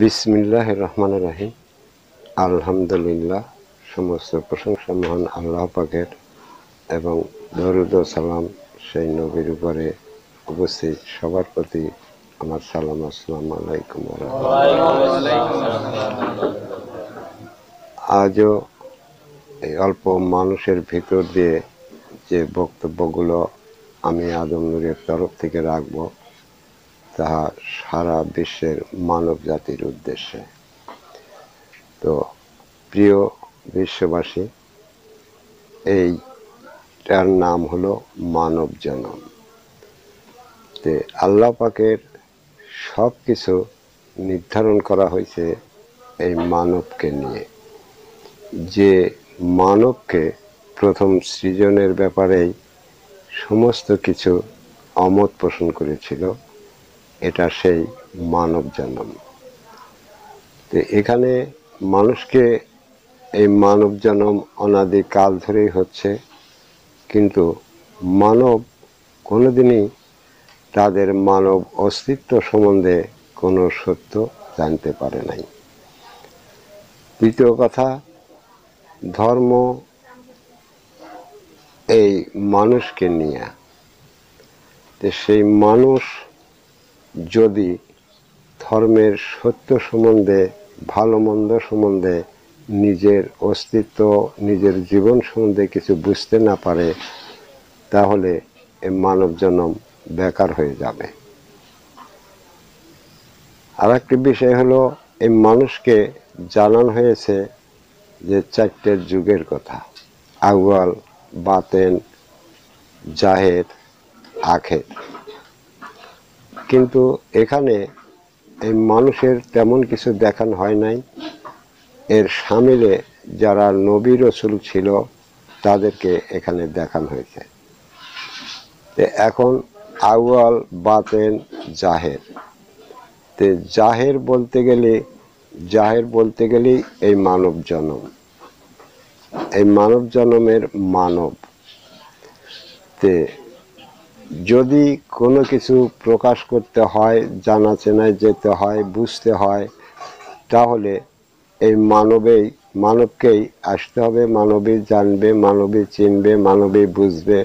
বিসমিল্লাহ রহমান রাহিম আলহামদুলিল্লাহ সমস্ত প্রশংসা মহান আল্লাহ পাকের এবং দরুদ সালাম সেই নবীর উপরে উপস্থিত সবার প্রতি আমার সালাম আসসালাম আলাইকুম আজও এই অল্প মানুষের ভিতর দিয়ে যে বক্তব্যগুলো আমি আদম নুরের তরফ থেকে রাখবো তাহা সারা বিশ্বের মানব জাতির উদ্দেশ্যে তো প্রিয় বিশ্ববাসী এইটার নাম হলো মানব জনম তে আল্লাহ পাকের সব কিছু নির্ধারণ করা হয়েছে এই মানবকে নিয়ে যে মানবকে প্রথম সৃজনের ব্যাপারেই সমস্ত কিছু অমত পোষণ করেছিল এটা সেই মানব জন্ম তো এখানে মানুষকে এই মানব জন্ম অনাদিকাল ধরেই হচ্ছে কিন্তু মানব কোনোদিনই তাদের মানব অস্তিত্ব সম্বন্ধে কোনো সত্য জানতে পারে নাই দ্বিতীয় কথা ধর্ম এই মানুষকে নিয়ে সেই মানুষ যদি ধর্মের সত্য সম্বন্ধে ভালো মন্দ সম্বন্ধে নিজের অস্তিত্ব নিজের জীবন সম্বন্ধে কিছু বুঝতে না পারে তাহলে মানব জন্ম বেকার হয়ে যাবে আর একটি বিষয় হলো এই মানুষকে জানানো হয়েছে যে চারটের যুগের কথা আউয়াল বাতেন জাহের আখের কিন্তু এখানে এই মানুষের তেমন কিছু দেখান হয় নাই এর সামিলে যারা নবী রসুল ছিল তাদেরকে এখানে দেখান হয়েছে এখন আউয়াল বাতেন জাহের তে জাহের বলতে গেলে জাহের বলতে গেলে এই মানব জনম এই মানব জনমের মানব তে যদি কোনো কিছু প্রকাশ করতে হয় জানা চেনায় যেতে হয় বুঝতে হয় তাহলে এই মানবেই মানবকেই আসতে হবে মানবী জানবে মানবী চিনবে মানবী বুঝবে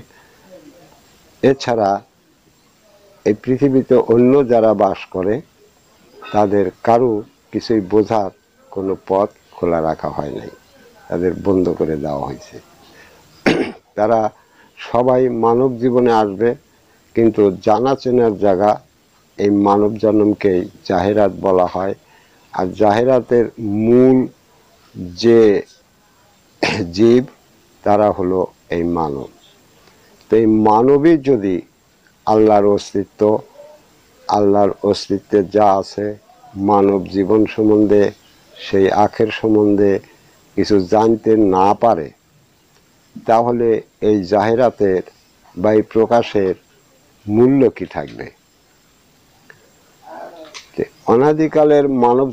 এছাড়া এই পৃথিবীতে অন্য যারা বাস করে তাদের কারো কিছুই বোঝার কোনো পথ খোলা রাখা হয় নাই তাদের বন্ধ করে দেওয়া হয়েছে তারা সবাই মানব জীবনে আসবে কিন্তু জানা চেনার জায়গা এই মানব জন্মকেই জাহেরাত বলা হয় আর জাহেরাতের মূল যে জীব তারা হলো এই মানব তো এই মানবই যদি আল্লাহর অস্তিত্ব আল্লাহর অস্তিত্বে যা আছে মানব জীবন সম্বন্ধে সেই আখের সম্বন্ধে কিছু জানতে না পারে তাহলে এই জাহেরাতের বা এই প্রকাশের মূল্য কি থাকবে অনাদিকালের মানব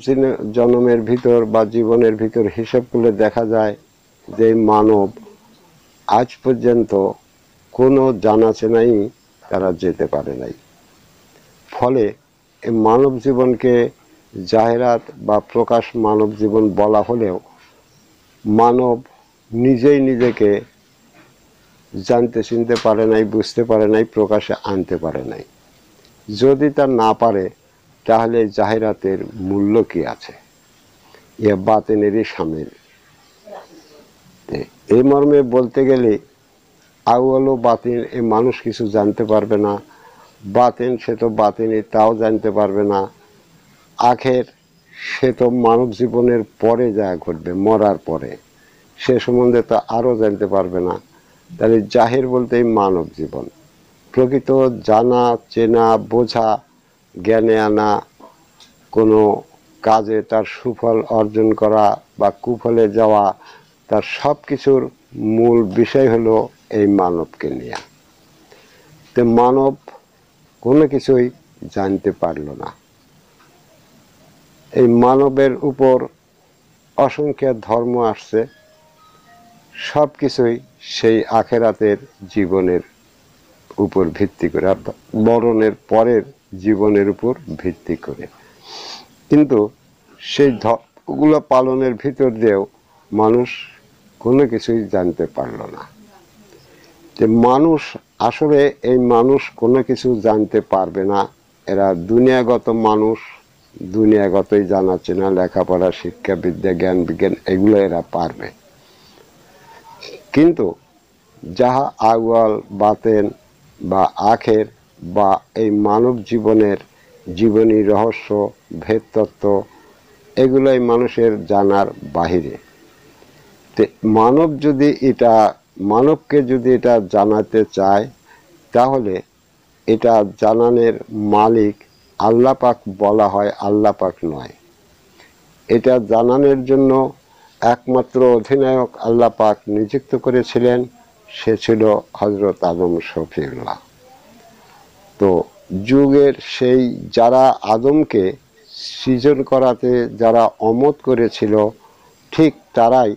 জন্মের ভিতর বা জীবনের ভিতর হিসাব করলে দেখা যায় যে মানব আজ পর্যন্ত কোনো চেনাই তারা যেতে পারে নাই ফলে মানব জীবনকে জাহেরাত বা প্রকাশ মানব জীবন বলা হলেও মানব নিজেই নিজেকে জানতে চিনতে পারে নাই বুঝতে পারে নাই প্রকাশে আনতে পারে নাই যদি তা না পারে তাহলে জাহেরাতের মূল্য কি আছে এ বাতেনেরই সামিল এই মর্মে বলতে গেলে আউয়ালও বাতিন এ মানুষ কিছু জানতে পারবে না বাতেন সে তো বাতেনি তাও জানতে পারবে না আখের সে তো মানব জীবনের পরে যা ঘটবে মরার পরে সে সম্বন্ধে তা আরও জানতে পারবে না তাহলে জাহের বলতে মানব জীবন প্রকৃত জানা চেনা বোঝা জ্ঞানে আনা কোনো কাজে তার সুফল অর্জন করা বা কুফলে যাওয়া তার সব কিছুর মূল বিষয় হলো এই মানবকে নিয়ে তো মানব কোনো কিছুই জানতে পারল না এই মানবের উপর অসংখ্য ধর্ম আসছে সব কিছুই সেই আখেরাতের জীবনের উপর ভিত্তি করে অর্থাৎ মরণের পরের জীবনের উপর ভিত্তি করে কিন্তু সেই ধর্মগুলো পালনের ভিতর দিয়েও মানুষ কোনো কিছুই জানতে পারল না যে মানুষ আসলে এই মানুষ কোনো কিছু জানতে পারবে না এরা দুনিয়াগত মানুষ দুনিয়াগতই জানাচ্ছে না লেখাপড়া শিক্ষা বিদ্যা জ্ঞান বিজ্ঞান এগুলো এরা পারবে কিন্তু যাহা আগওয়াল বাতেন বা আখের বা এই মানব জীবনের জীবনী রহস্য ভেদতত্ত্ব এগুলোই মানুষের জানার বাহিরে তে মানব যদি এটা মানবকে যদি এটা জানাতে চায় তাহলে এটা জানানের মালিক আল্লাপাক বলা হয় আল্লাপাক নয় এটা জানানোর জন্য একমাত্র অধিনায়ক আল্লাহ পাক নিযুক্ত করেছিলেন সে ছিল হজরত আদম শফিউল্লাহ তো যুগের সেই যারা আদমকে সৃজন করাতে যারা অমত করেছিল ঠিক তারাই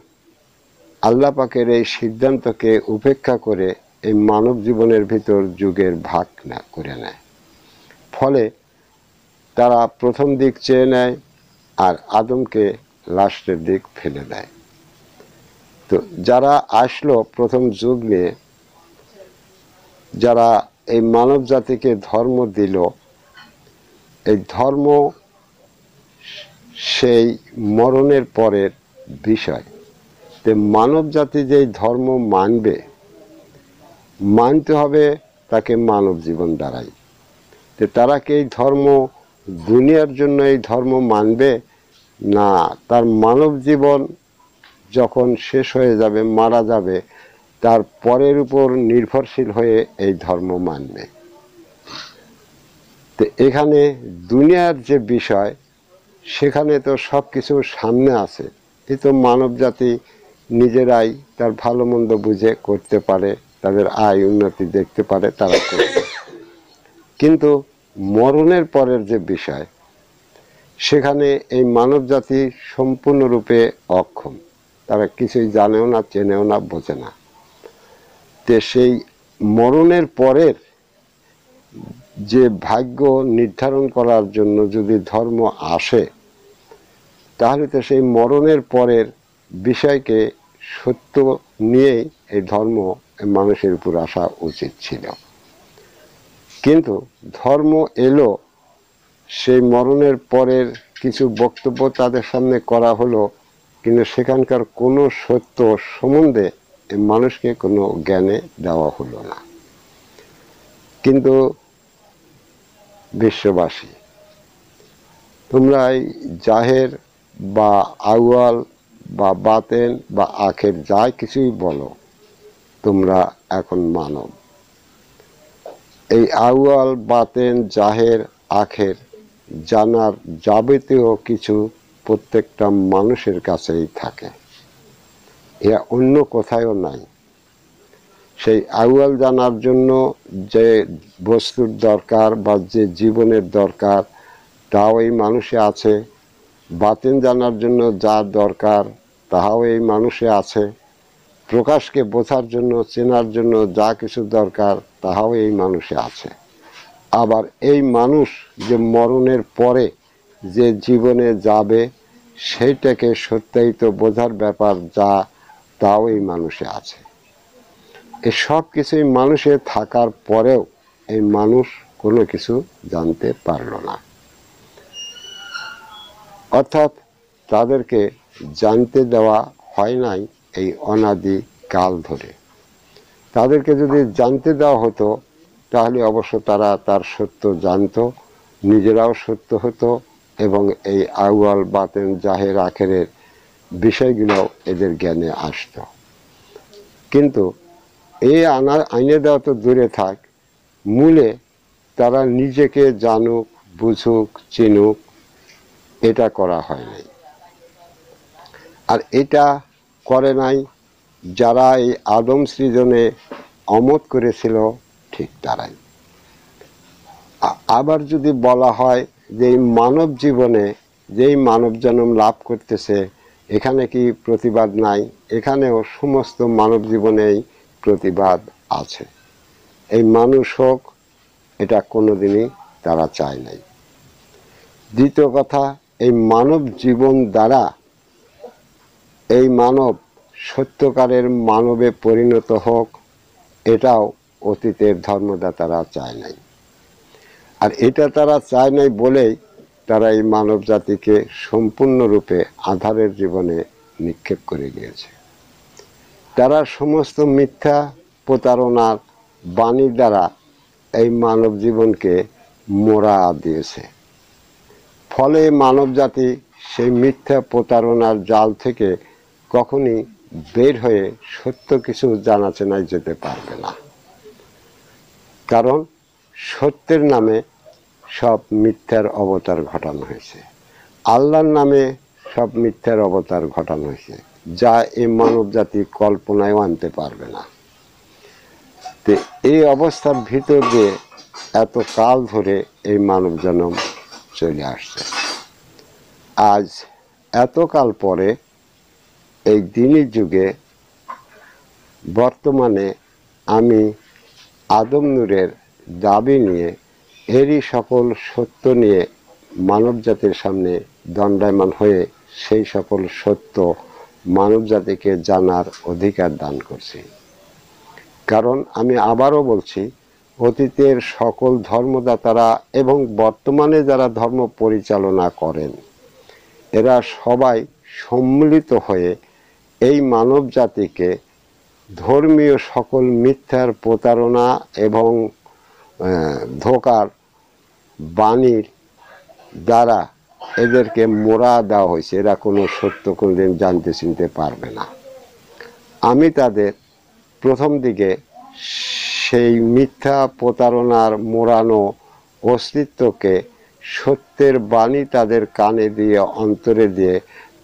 আল্লাহ পাকের এই সিদ্ধান্তকে উপেক্ষা করে এই মানব জীবনের ভিতর যুগের ভাগ না করে নেয় ফলে তারা প্রথম দিক চেয়ে নেয় আর আদমকে লাস্টের দিক ফেলে দেয় তো যারা আসলো প্রথম যুগে যারা এই মানব জাতিকে ধর্ম দিল এই ধর্ম সেই মরণের পরের বিষয় তে মানব জাতি যেই ধর্ম মানবে মানতে হবে তাকে মানব জীবন দ্বারাই তো তারা কি এই ধর্ম দুনিয়ার জন্য এই ধর্ম মানবে না তার মানব জীবন যখন শেষ হয়ে যাবে মারা যাবে তার পরের উপর নির্ভরশীল হয়ে এই ধর্ম মানবে তো এখানে দুনিয়ার যে বিষয় সেখানে তো সব কিছু সামনে আছে এ তো মানব জাতি নিজেরাই তার ভালো মন্দ বুঝে করতে পারে তাদের আয় উন্নতি দেখতে পারে তারা করবে কিন্তু মরণের পরের যে বিষয় সেখানে এই মানব জাতি সম্পূর্ণরূপে অক্ষম তারা কিছুই জানেও না চেনেও না বোঝে না তে সেই মরণের পরের যে ভাগ্য নির্ধারণ করার জন্য যদি ধর্ম আসে তাহলে তো সেই মরণের পরের বিষয়কে সত্য নিয়েই এই ধর্ম মানুষের উপর আসা উচিত ছিল কিন্তু ধর্ম এলো সেই মরণের পরের কিছু বক্তব্য তাদের সামনে করা হলো কিন্তু সেখানকার কোনো সত্য সম্বন্ধে মানুষকে কোনো জ্ঞানে দেওয়া হলো না কিন্তু বিশ্ববাসী তোমরা এই জাহের বা আউয়াল বা বাতেন বা আখের যাই কিছুই বলো তোমরা এখন মানব এই আউয়াল বাতেন জাহের আখের জানার যাবতীয় কিছু প্রত্যেকটা মানুষের কাছেই থাকে এ অন্য কোথায়ও নাই সেই আউয়াল জানার জন্য যে বস্তুর দরকার বা যে জীবনের দরকার তাও এই মানুষে আছে বাতিন জানার জন্য যা দরকার তাহাও এই মানুষে আছে প্রকাশকে বোঝার জন্য চেনার জন্য যা কিছু দরকার তাহাও এই মানুষে আছে আবার এই মানুষ যে মরণের পরে যে জীবনে যাবে সেইটাকে সত্যায়িত বোঝার ব্যাপার যা তাও এই মানুষে আছে এ সব কিছুই মানুষে থাকার পরেও এই মানুষ কোনো কিছু জানতে পারল না অর্থাৎ তাদেরকে জানতে দেওয়া হয় নাই এই অনাদি কাল ধরে তাদেরকে যদি জানতে দেওয়া হতো তাহলে অবশ্য তারা তার সত্য জানত নিজেরাও সত্য হতো এবং এই আউয়াল বাতেন জাহের আখেরের বিষয়গুলো এদের জ্ঞানে আসত কিন্তু এই আনা আইনে দেওয়া তো দূরে থাক মূলে তারা নিজেকে জানুক বুঝুক চিনুক এটা করা হয় নাই আর এটা করে নাই যারা এই আদম সৃজনে অমত করেছিল ঠিক তারাই আবার যদি বলা হয় যে মানব জীবনে যেই মানব জন্ম লাভ করতেছে এখানে কি প্রতিবাদ নাই এখানেও সমস্ত মানব জীবনেই প্রতিবাদ আছে এই মানুষ হোক এটা কোনো দিনই তারা চায় নাই দ্বিতীয় কথা এই মানব জীবন দ্বারা এই মানব সত্যকারের মানবে পরিণত হোক এটাও অতীতের তারা চায় নাই আর এটা তারা চায় নাই বলেই তারা এই মানব জাতিকে সম্পূর্ণরূপে আধারের জীবনে নিক্ষেপ করে গিয়েছে তারা সমস্ত মিথ্যা প্রতারণার বাণী দ্বারা এই মানব জীবনকে মোড়া দিয়েছে ফলে মানব জাতি সেই মিথ্যা প্রতারণার জাল থেকে কখনই বের হয়ে সত্য কিছু জানাচেনায় যেতে পারবে না কারণ সত্যের নামে সব মিথ্যার অবতার ঘটানো হয়েছে আল্লাহর নামে সব মিথ্যার অবতার ঘটানো হয়েছে যা এ মানব জাতি কল্পনায় আনতে পারবে না তো এই অবস্থার ভিতর দিয়ে এত কাল ধরে এই মানব জনম চলে আসছে আজ এতকাল পরে এই দিনের যুগে বর্তমানে আমি আদম নূরের দাবি নিয়ে এরই সকল সত্য নিয়ে মানব জাতির সামনে দণ্ডায়মান হয়ে সেই সকল সত্য মানব জাতিকে জানার অধিকার দান করছি কারণ আমি আবারও বলছি অতীতের সকল ধর্মদাতারা এবং বর্তমানে যারা ধর্ম পরিচালনা করেন এরা সবাই সম্মিলিত হয়ে এই মানব জাতিকে ধর্মীয় সকল মিথ্যার প্রতারণা এবং ধোকার বাণীর দ্বারা এদেরকে মোড়া দেওয়া হয়েছে এরা কোনো সত্য দিন জানতে চিনতে পারবে না আমি তাদের প্রথম দিকে সেই মিথ্যা প্রতারণার মোড়ানো অস্তিত্বকে সত্যের বাণী তাদের কানে দিয়ে অন্তরে দিয়ে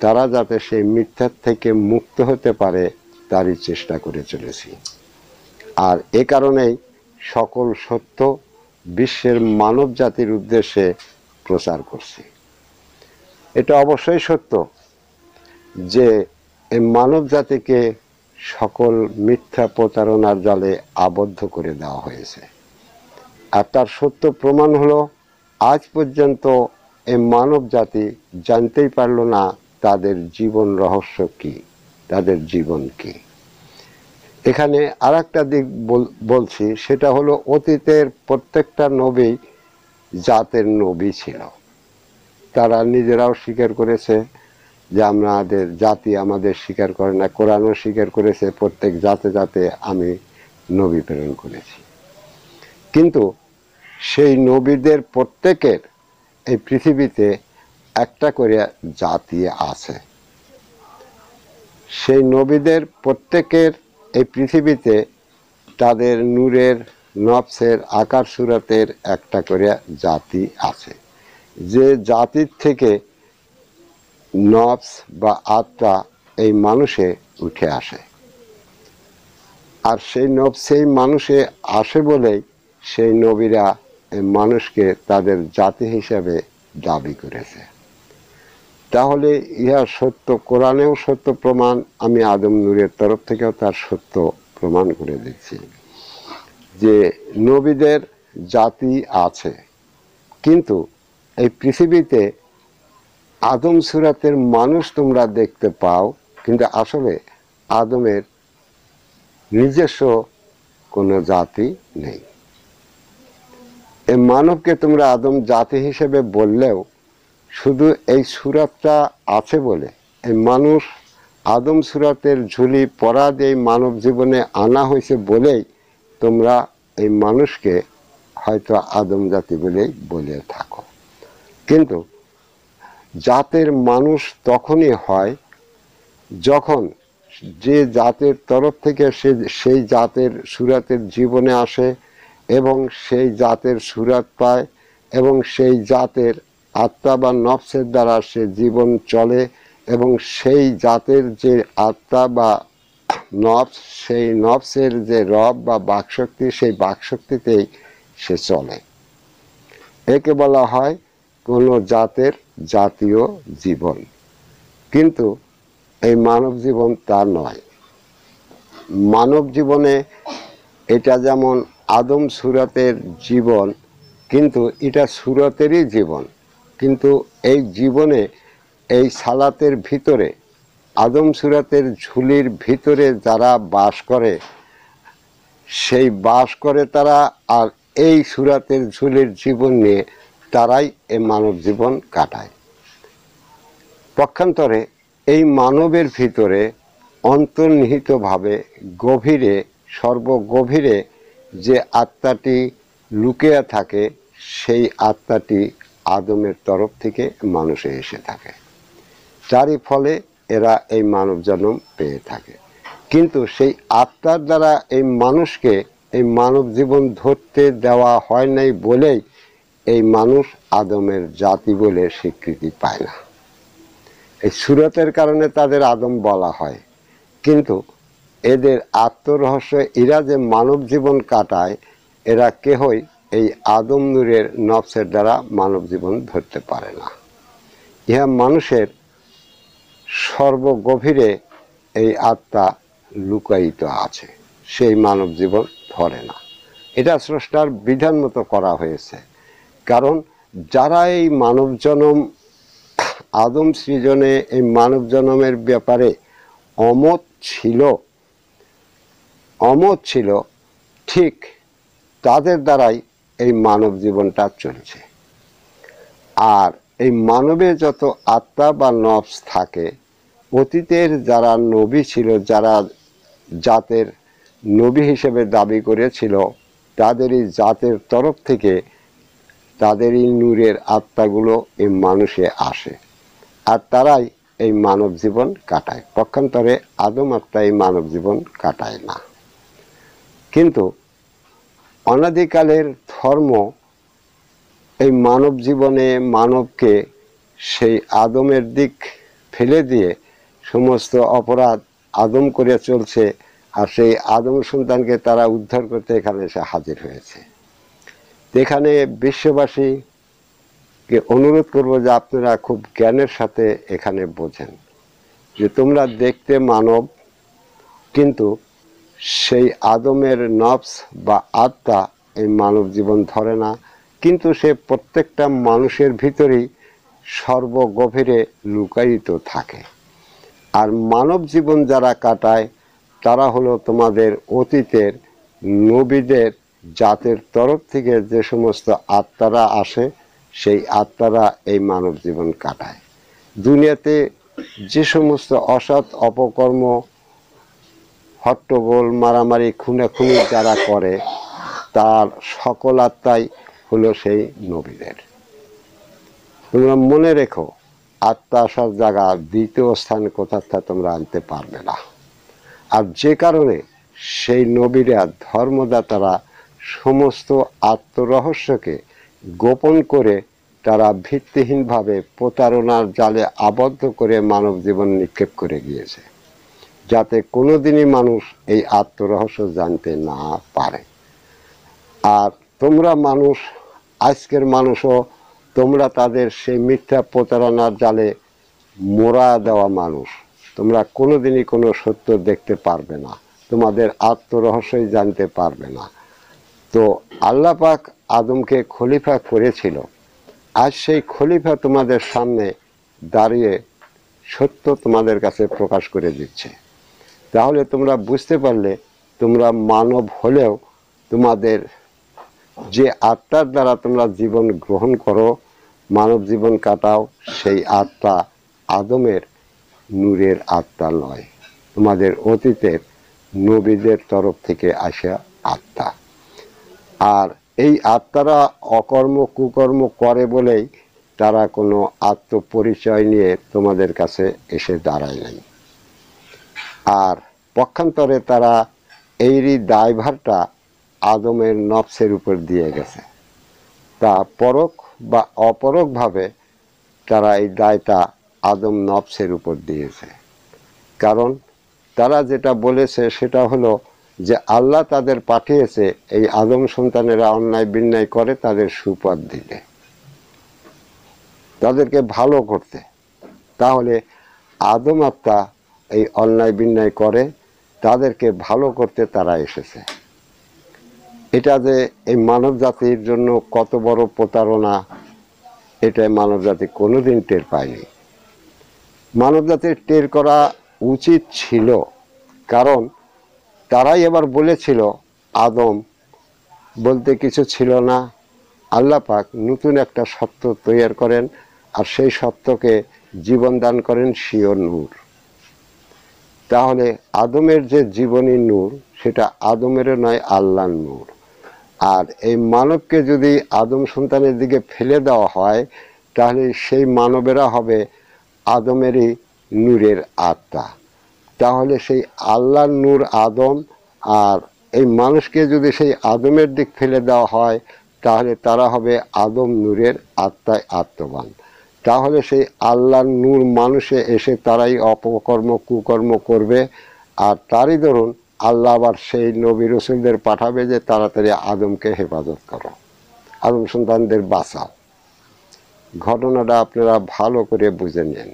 তারা যাতে সেই মিথ্যার থেকে মুক্ত হতে পারে তারই চেষ্টা করে চলেছি আর এ কারণেই সকল সত্য বিশ্বের মানব জাতির উদ্দেশ্যে প্রচার করছি এটা অবশ্যই সত্য যে মানব জাতিকে সকল মিথ্যা প্রতারণার জালে আবদ্ধ করে দেওয়া হয়েছে আর তার সত্য প্রমাণ হলো আজ পর্যন্ত এ মানব জাতি জানতেই পারল না তাদের জীবন রহস্য কী তাদের জীবনকে এখানে আর একটা দিক বলছি সেটা হলো অতীতের প্রত্যেকটা নবী জাতের নবী ছিল তারা নিজেরাও স্বীকার করেছে যে আমাদের জাতি আমাদের স্বীকার করে না কোরআনও স্বীকার করেছে প্রত্যেক জাতে জাতে আমি নবী প্রেরণ করেছি কিন্তু সেই নবীদের প্রত্যেকের এই পৃথিবীতে একটা করে জাতি আছে সেই নবীদের প্রত্যেকের এই পৃথিবীতে তাদের নূরের নফসের আকার সুরাতের একটা করে জাতি আছে যে জাতির থেকে নফস বা আত্মা এই মানুষে উঠে আসে আর সেই নফস সেই মানুষে আসে বলেই সেই নবীরা মানুষকে তাদের জাতি হিসাবে দাবি করেছে তাহলে ইহা সত্য কোরআনেও সত্য প্রমাণ আমি আদম নূরের তরফ থেকেও তার সত্য প্রমাণ করে দিচ্ছি যে নবীদের জাতি আছে কিন্তু এই পৃথিবীতে আদম সুরাতের মানুষ তোমরা দেখতে পাও কিন্তু আসলে আদমের নিজস্ব কোনো জাতি নেই এ মানবকে তোমরা আদম জাতি হিসেবে বললেও শুধু এই সুরাতটা আছে বলে এই মানুষ আদম সুরাতের ঝুলি পরা দিয়ে মানব জীবনে আনা হয়েছে বলেই তোমরা এই মানুষকে হয়তো আদম জাতি বলেই বলে থাকো কিন্তু জাতের মানুষ তখনই হয় যখন যে জাতের তরফ থেকে সে সেই জাতের সুরাতের জীবনে আসে এবং সেই জাতের সুরাত পায় এবং সেই জাতের আত্মা বা নফসের দ্বারা সে জীবন চলে এবং সেই জাতের যে আত্মা বা নফস সেই নফসের যে রব বা বাকশক্তি সেই বাকশক্তিতেই সে চলে একে বলা হয় কোনো জাতের জাতীয় জীবন কিন্তু এই মানব জীবন তা নয় মানব জীবনে এটা যেমন আদম সুরাতের জীবন কিন্তু এটা সুরতেরই জীবন কিন্তু এই জীবনে এই সালাতের ভিতরে আদম সুরাতের ঝুলির ভিতরে যারা বাস করে সেই বাস করে তারা আর এই সুরাতের ঝুলির জীবন নিয়ে তারাই এ মানব জীবন কাটায় পক্ষান্তরে এই মানবের ভিতরে অন্তর্নিহিতভাবে গভীরে সর্বগভীরে যে আত্মাটি লুকিয়ে থাকে সেই আত্মাটি আদমের তরফ থেকে মানুষে এসে থাকে তারই ফলে এরা এই মানব জন্ম পেয়ে থাকে কিন্তু সেই আত্মার দ্বারা এই মানুষকে এই মানব জীবন ধরতে দেওয়া হয় নাই বলেই এই মানুষ আদমের জাতি বলে স্বীকৃতি পায় না এই সুরতের কারণে তাদের আদম বলা হয় কিন্তু এদের আত্মরহস্য এরা যে মানব জীবন কাটায় এরা কেহই এই আদম নূরের নফসের দ্বারা মানব জীবন ধরতে পারে না ইহা মানুষের সর্বগভীরে এই আত্মা লুকায়িত আছে সেই মানব জীবন ধরে না এটা স্রষ্টার বিধান মতো করা হয়েছে কারণ যারা এই মানব জনম আদম সৃজনে এই মানব জনমের ব্যাপারে অমত ছিল অমত ছিল ঠিক তাদের দ্বারাই এই মানব জীবনটা চলছে আর এই মানবে যত আত্মা বা নফস থাকে অতীতের যারা নবী ছিল যারা জাতের নবী হিসেবে দাবি করেছিল তাদেরই জাতের তরফ থেকে তাদেরই নূরের আত্মাগুলো এই মানুষে আসে আর তারাই এই মানব জীবন কাটায় পক্ষান্তরে আদম আত্মা এই মানব জীবন কাটায় না কিন্তু অনাদিকালের ধর্ম এই মানব জীবনে মানবকে সেই আদমের দিক ফেলে দিয়ে সমস্ত অপরাধ আদম করে চলছে আর সেই আদম সন্তানকে তারা উদ্ধার করতে এখানে এসে হাজির হয়েছে এখানে বিশ্ববাসীকে অনুরোধ করব যে আপনারা খুব জ্ঞানের সাথে এখানে বোঝেন যে তোমরা দেখতে মানব কিন্তু সেই আদমের নফস বা আত্মা এই মানব জীবন ধরে না কিন্তু সে প্রত্যেকটা মানুষের ভিতরেই সর্বগভীরে লুকায়িত থাকে আর মানব জীবন যারা কাটায় তারা হলো তোমাদের অতীতের নবীদের জাতের তরফ থেকে যে সমস্ত আত্মারা আসে সেই আত্মারা এই মানব জীবন কাটায় দুনিয়াতে যে সমস্ত অসৎ অপকর্ম হট্টগোল মারামারি খুনাখুনি যারা করে তার সকল আত্মাই হলো সেই নবীদের তোমরা মনে রেখো আত্মা সব জায়গা দ্বিতীয় স্থান কোথাও তোমরা আনতে পারবে না আর যে কারণে সেই নবীরা ধর্মদাতারা সমস্ত আত্মরহস্যকে গোপন করে তারা ভিত্তিহীনভাবে প্রতারণার জালে আবদ্ধ করে মানব জীবন নিক্ষেপ করে গিয়েছে যাতে কোনোদিনই মানুষ এই আত্মরহস্য জানতে না পারে আর তোমরা মানুষ আজকের মানুষও তোমরা তাদের সেই মিথ্যা প্রতারণার জালে মোড়া দেওয়া মানুষ তোমরা কোনোদিনই কোনো সত্য দেখতে পারবে না তোমাদের আত্মরহস্যই জানতে পারবে না তো আল্লাহ পাক আদমকে খলিফা করেছিল আজ সেই খলিফা তোমাদের সামনে দাঁড়িয়ে সত্য তোমাদের কাছে প্রকাশ করে দিচ্ছে তাহলে তোমরা বুঝতে পারলে তোমরা মানব হলেও তোমাদের যে আত্মার দ্বারা তোমরা জীবন গ্রহণ করো মানব জীবন কাটাও সেই আত্মা আদমের নূরের আত্মা নয় তোমাদের অতীতের নবীদের তরফ থেকে আসা আত্মা আর এই আত্মারা অকর্ম কুকর্ম করে বলেই তারা কোনো আত্মপরিচয় নিয়ে তোমাদের কাছে এসে দাঁড়ায় নাই আর পক্ষান্তরে তারা এইরই দায়ভারটা আদমের নফসের উপর দিয়ে গেছে তা পরক বা অপরকভাবে তারা এই দায়টা আদম নফসের উপর দিয়েছে কারণ তারা যেটা বলেছে সেটা হলো যে আল্লাহ তাদের পাঠিয়েছে এই আদম সন্তানেরা অন্যায় বিন্যায় করে তাদের সুপথ দিতে তাদেরকে ভালো করতে তাহলে আদম আত্মা এই অন্যায় বিন্যায় করে তাদেরকে ভালো করতে তারা এসেছে এটা যে এই মানব জাতির জন্য কত বড় প্রতারণা এটা মানব জাতি কোনোদিন টের পায়নি মানব জাতির টের করা উচিত ছিল কারণ তারাই এবার বলেছিল আদম বলতে কিছু ছিল না আল্লাহ পাক নতুন একটা সত্য তৈয়ার করেন আর সেই সত্যকে জীবন দান করেন শিও নূর তাহলে আদমের যে জীবনী নূর সেটা আদমের নয় আল্লাহর নূর আর এই মানবকে যদি আদম সন্তানের দিকে ফেলে দেওয়া হয় তাহলে সেই মানবেরা হবে আদমেরই নূরের আত্মা তাহলে সেই আল্লাহর নূর আদম আর এই মানুষকে যদি সেই আদমের দিক ফেলে দেওয়া হয় তাহলে তারা হবে আদম নূরের আত্মায় আত্মবান তাহলে সেই আল্লাহর নূর মানুষে এসে তারাই অপকর্ম কুকর্ম করবে আর তারই ধরুন আল্লাহ আবার সেই নবী রসুলদের পাঠাবে যে তাড়াতাড়ি আদমকে হেফাজত করো আদম সন্তানদের বাঁচাও ঘটনাটা আপনারা ভালো করে বুঝে নেন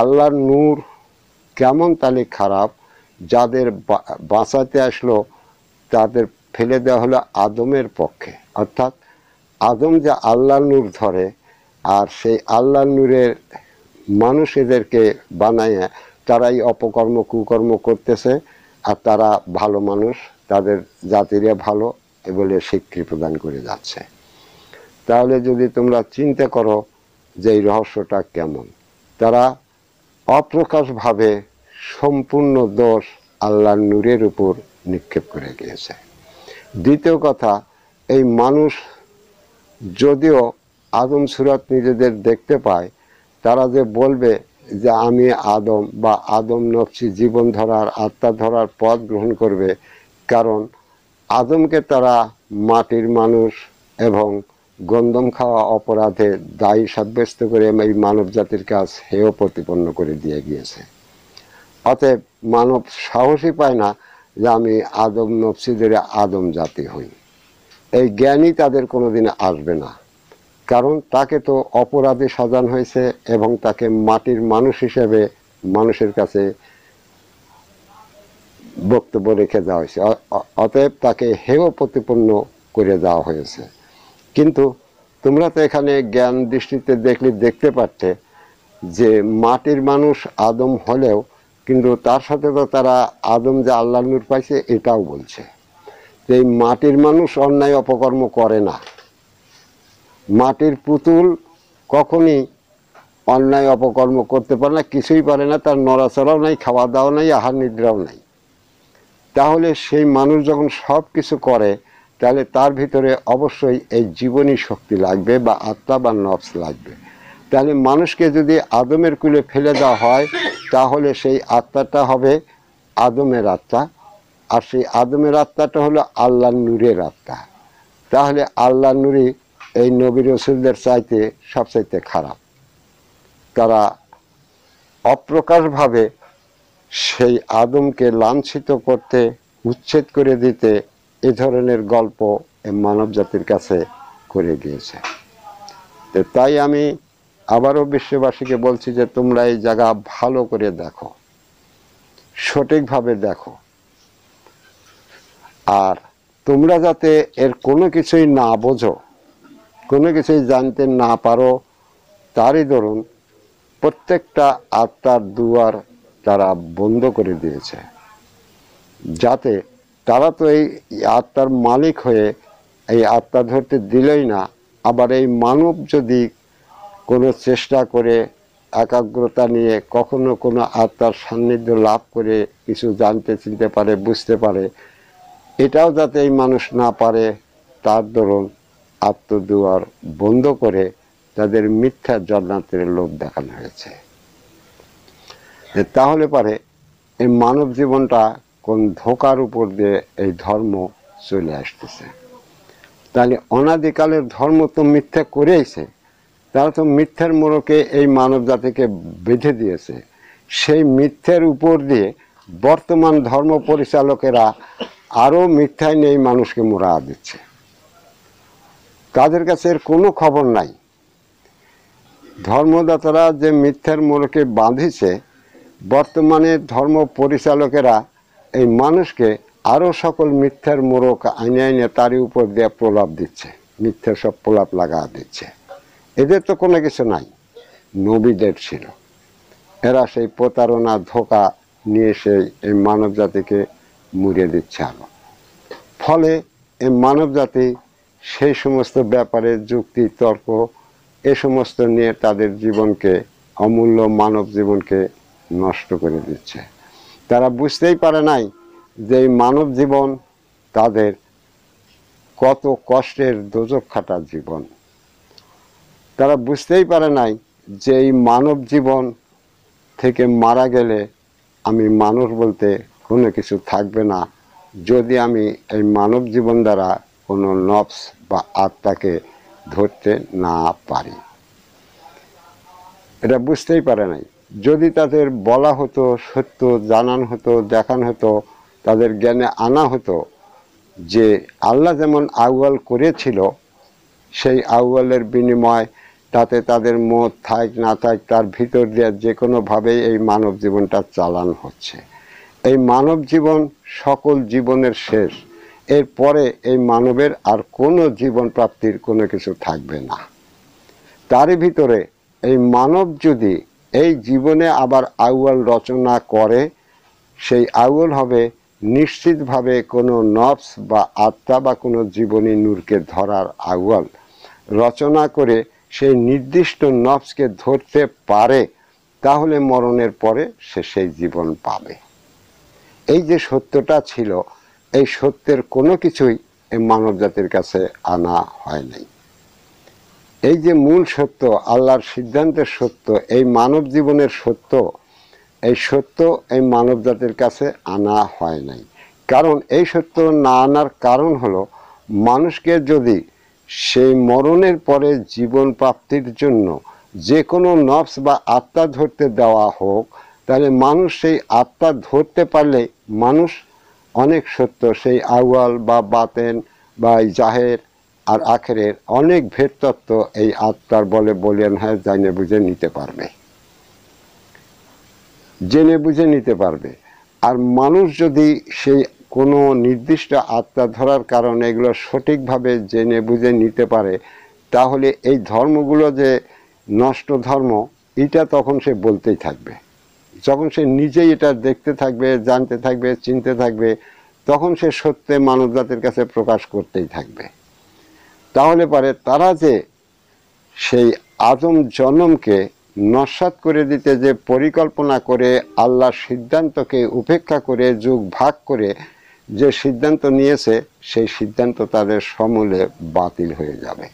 আল্লাহর নূর কেমন তালে খারাপ যাদের বাঁচাতে আসলো তাদের ফেলে দেওয়া হলো আদমের পক্ষে অর্থাৎ আদম যে আল্লাহর নূর ধরে আর সেই আল্লাহ নূরের মানুষ এদেরকে বানাইয়ে তারাই অপকর্ম কুকর্ম করতেছে আর তারা ভালো মানুষ তাদের জাতিরা ভালো এ বলে স্বীকৃতি প্রদান করে যাচ্ছে তাহলে যদি তোমরা চিন্তা করো যে এই রহস্যটা কেমন তারা অপ্রকাশভাবে সম্পূর্ণ দোষ আল্লাহ নূরের উপর নিক্ষেপ করে গিয়েছে দ্বিতীয় কথা এই মানুষ যদিও আদম সুরাত নিজেদের দেখতে পায় তারা যে বলবে যে আমি আদম বা আদম নফসি জীবন ধরার আত্মা ধরার পথ গ্রহণ করবে কারণ আদমকে তারা মাটির মানুষ এবং গন্ধম খাওয়া অপরাধে দায়ী সাব্যস্ত করে এই মানব জাতির কাজ হেয় প্রতিপন্ন করে দিয়ে গিয়েছে অতএব মানব সাহসই পায় না যে আমি আদম নফসি আদম জাতি হই এই জ্ঞানই তাদের কোনোদিন আসবে না কারণ তাকে তো অপরাধে সাজান হয়েছে এবং তাকে মাটির মানুষ হিসেবে মানুষের কাছে বক্তব্য রেখে দেওয়া হয়েছে অতএব তাকে হেয় প্রতিপন্ন করে দেওয়া হয়েছে কিন্তু তোমরা তো এখানে জ্ঞান দৃষ্টিতে দেখলে দেখতে পারতে যে মাটির মানুষ আদম হলেও কিন্তু তার সাথে তো তারা আদম যে আল্লাহ নূর পাইছে এটাও বলছে যে মাটির মানুষ অন্যায় অপকর্ম করে না মাটির পুতুল কখনই অন্যায় অপকর্ম করতে পারে না কিছুই পারে না তার নড়াচড়াও নাই খাওয়া দাওয়া নাই আহার নিদ্রাও নাই তাহলে সেই মানুষ যখন সব কিছু করে তাহলে তার ভিতরে অবশ্যই এই জীবনী শক্তি লাগবে বা আত্মা বা নফস লাগবে তাহলে মানুষকে যদি আদমের কুলে ফেলে দেওয়া হয় তাহলে সেই আত্মাটা হবে আদমের আত্মা আর সেই আদমের আত্মাটা হলো আল্লাহ নূরের আত্মা তাহলে আল্লাহ নূরী এই নবী রসুলদের চাইতে সবচাইতে খারাপ তারা অপ্রকাশভাবে সেই আদমকে লাঞ্ছিত করতে উচ্ছেদ করে দিতে এ ধরনের গল্প মানব জাতির কাছে করে গিয়েছে তাই আমি আবারও বিশ্ববাসীকে বলছি যে তোমরা এই জায়গা ভালো করে দেখো সঠিকভাবে দেখো আর তোমরা যাতে এর কোনো কিছুই না বোঝো কোনো কিছুই জানতে না পারো তারই ধরুন প্রত্যেকটা আত্মার দুয়ার তারা বন্ধ করে দিয়েছে যাতে তারা তো এই আত্মার মালিক হয়ে এই আত্মা ধরতে দিলেই না আবার এই মানব যদি কোনো চেষ্টা করে একাগ্রতা নিয়ে কখনো কোনো আত্মার সান্নিধ্য লাভ করে কিছু জানতে চিনতে পারে বুঝতে পারে এটাও যাতে এই মানুষ না পারে তার দরুন আত্মদুয়ার বন্ধ করে তাদের মিথ্যা জন্নাতের লোভ দেখানো হয়েছে তাহলে পারে এই মানব জীবনটা কোন ধোকার উপর দিয়ে এই ধর্ম চলে আসতেছে তাহলে অনাদিকালের ধর্ম তো মিথ্যা করেইছে তারা তো মিথ্যার মোড়কে এই মানব জাতিকে বেঁধে দিয়েছে সেই মিথ্যার উপর দিয়ে বর্তমান ধর্ম পরিচালকেরা আরও মিথ্যায় নেই মানুষকে মোড়া দিচ্ছে তাদের কাছে এর কোনো খবর নাই ধর্মদাতারা যে মিথ্যার মূলকে বাঁধিছে বর্তমানে ধর্ম পরিচালকেরা এই মানুষকে আরও সকল মিথ্যার মোড়ক আইনে আইনে তারই উপর দিয়ে প্রলাপ দিচ্ছে মিথ্যের সব প্রলাপ লাগা দিচ্ছে এদের তো কোনো কিছু নাই নবীদের ছিল এরা সেই প্রতারণা ধোকা নিয়ে সেই এই মানব জাতিকে মুড়িয়ে দিচ্ছে আলো ফলে এই মানব জাতি সেই সমস্ত ব্যাপারে যুক্তি তর্ক এ সমস্ত নিয়ে তাদের জীবনকে অমূল্য মানব জীবনকে নষ্ট করে দিচ্ছে তারা বুঝতেই পারে নাই যে মানব জীবন তাদের কত কষ্টের দোজক খাটা জীবন তারা বুঝতেই পারে নাই যে এই মানব জীবন থেকে মারা গেলে আমি মানুষ বলতে কোনো কিছু থাকবে না যদি আমি এই মানব জীবন দ্বারা কোনো নবস বা আত্মাকে ধরতে না পারি এটা বুঝতেই পারে নাই যদি তাদের বলা হতো সত্য জানান হতো দেখান হতো তাদের জ্ঞানে আনা হতো যে আল্লাহ যেমন আউয়াল করেছিল সেই আউয়ালের বিনিময় তাতে তাদের মত থাক না থাক তার ভিতর দিয়ে যে কোনোভাবেই এই মানব জীবনটা চালান হচ্ছে এই মানব জীবন সকল জীবনের শেষ এরপরে এই মানবের আর কোনো জীবন প্রাপ্তির কোনো কিছু থাকবে না তারই ভিতরে এই মানব যদি এই জীবনে আবার আউয়াল রচনা করে সেই আউয়াল হবে নিশ্চিতভাবে কোনো নফস বা আত্মা বা কোনো জীবনী নূরকে ধরার আউয়াল রচনা করে সেই নির্দিষ্ট নফসকে ধরতে পারে তাহলে মরণের পরে সে সেই জীবন পাবে এই যে সত্যটা ছিল এই সত্যের কোনো কিছুই এই মানব জাতির কাছে আনা হয় নাই এই যে মূল সত্য আল্লাহর সিদ্ধান্তের সত্য এই মানব জীবনের সত্য এই সত্য এই মানব জাতির কাছে আনা হয় নাই কারণ এই সত্য না আনার কারণ হলো মানুষকে যদি সেই মরণের পরে জীবন প্রাপ্তির জন্য যে কোনো নফস বা আত্মা ধরতে দেওয়া হোক তাহলে মানুষ সেই আত্মা ধরতে পারলে মানুষ অনেক সত্য সেই আউয়াল বা বাতেন বা এই জাহের আর আখেরের অনেক ভেদ তত্ত্ব এই আত্মার বলে বলেন হ্যাঁ জানে বুঝে নিতে পারবে জেনে বুঝে নিতে পারবে আর মানুষ যদি সেই কোনো নির্দিষ্ট আত্মা ধরার কারণে এগুলো সঠিকভাবে জেনে বুঝে নিতে পারে তাহলে এই ধর্মগুলো যে নষ্ট ধর্ম এটা তখন সে বলতেই থাকবে যখন সে নিজেই এটা দেখতে থাকবে জানতে থাকবে চিনতে থাকবে তখন সে সত্যে মানব জাতির কাছে প্রকাশ করতেই থাকবে তাহলে পরে তারা যে সেই আদম জনমকে নস্বাত করে দিতে যে পরিকল্পনা করে আল্লাহর সিদ্ধান্তকে উপেক্ষা করে যুগ ভাগ করে যে সিদ্ধান্ত নিয়েছে সেই সিদ্ধান্ত তাদের সমূলে বাতিল হয়ে যাবে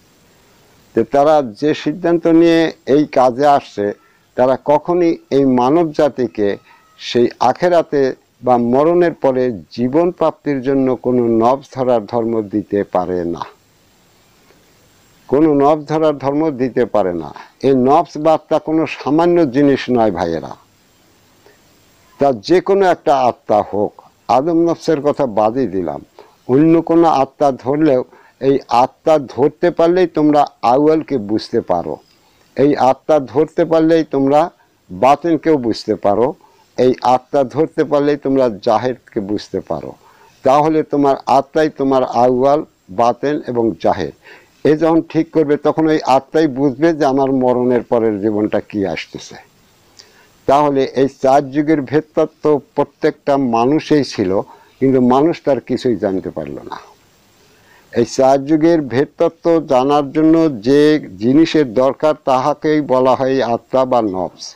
তারা যে সিদ্ধান্ত নিয়ে এই কাজে আসছে তারা কখনই এই মানব জাতিকে সেই আখেরাতে বা মরণের পরে জীবন প্রাপ্তির জন্য কোনো নব ধরার ধর্ম দিতে পারে না কোনো নব ধরার ধর্ম দিতে পারে না এই নবস বার্তা কোনো সামান্য জিনিস নয় ভাইয়েরা তা যে কোনো একটা আত্মা হোক আদম নবসের কথা বাদই দিলাম অন্য কোনো আত্মা ধরলেও এই আত্মা ধরতে পারলেই তোমরা আউয়ালকে বুঝতে পারো এই আত্মা ধরতে পারলেই তোমরা বাতিনকেও বুঝতে পারো এই আত্মা ধরতে পারলেই তোমরা জাহেরকে বুঝতে পারো তাহলে তোমার আত্মাই তোমার আউয়াল বাতেন এবং জাহের এ যখন ঠিক করবে তখন ওই আত্মাই বুঝবে যে আমার মরণের পরের জীবনটা কি আসতেছে তাহলে এই চার যুগের ভেতর তো প্রত্যেকটা মানুষই ছিল কিন্তু মানুষ তার কিছুই জানতে পারল না এই চার যুগের ভেদ তত্ত্ব জানার জন্য যে জিনিসের দরকার তাহাকেই বলা হয় আত্মা বা নবস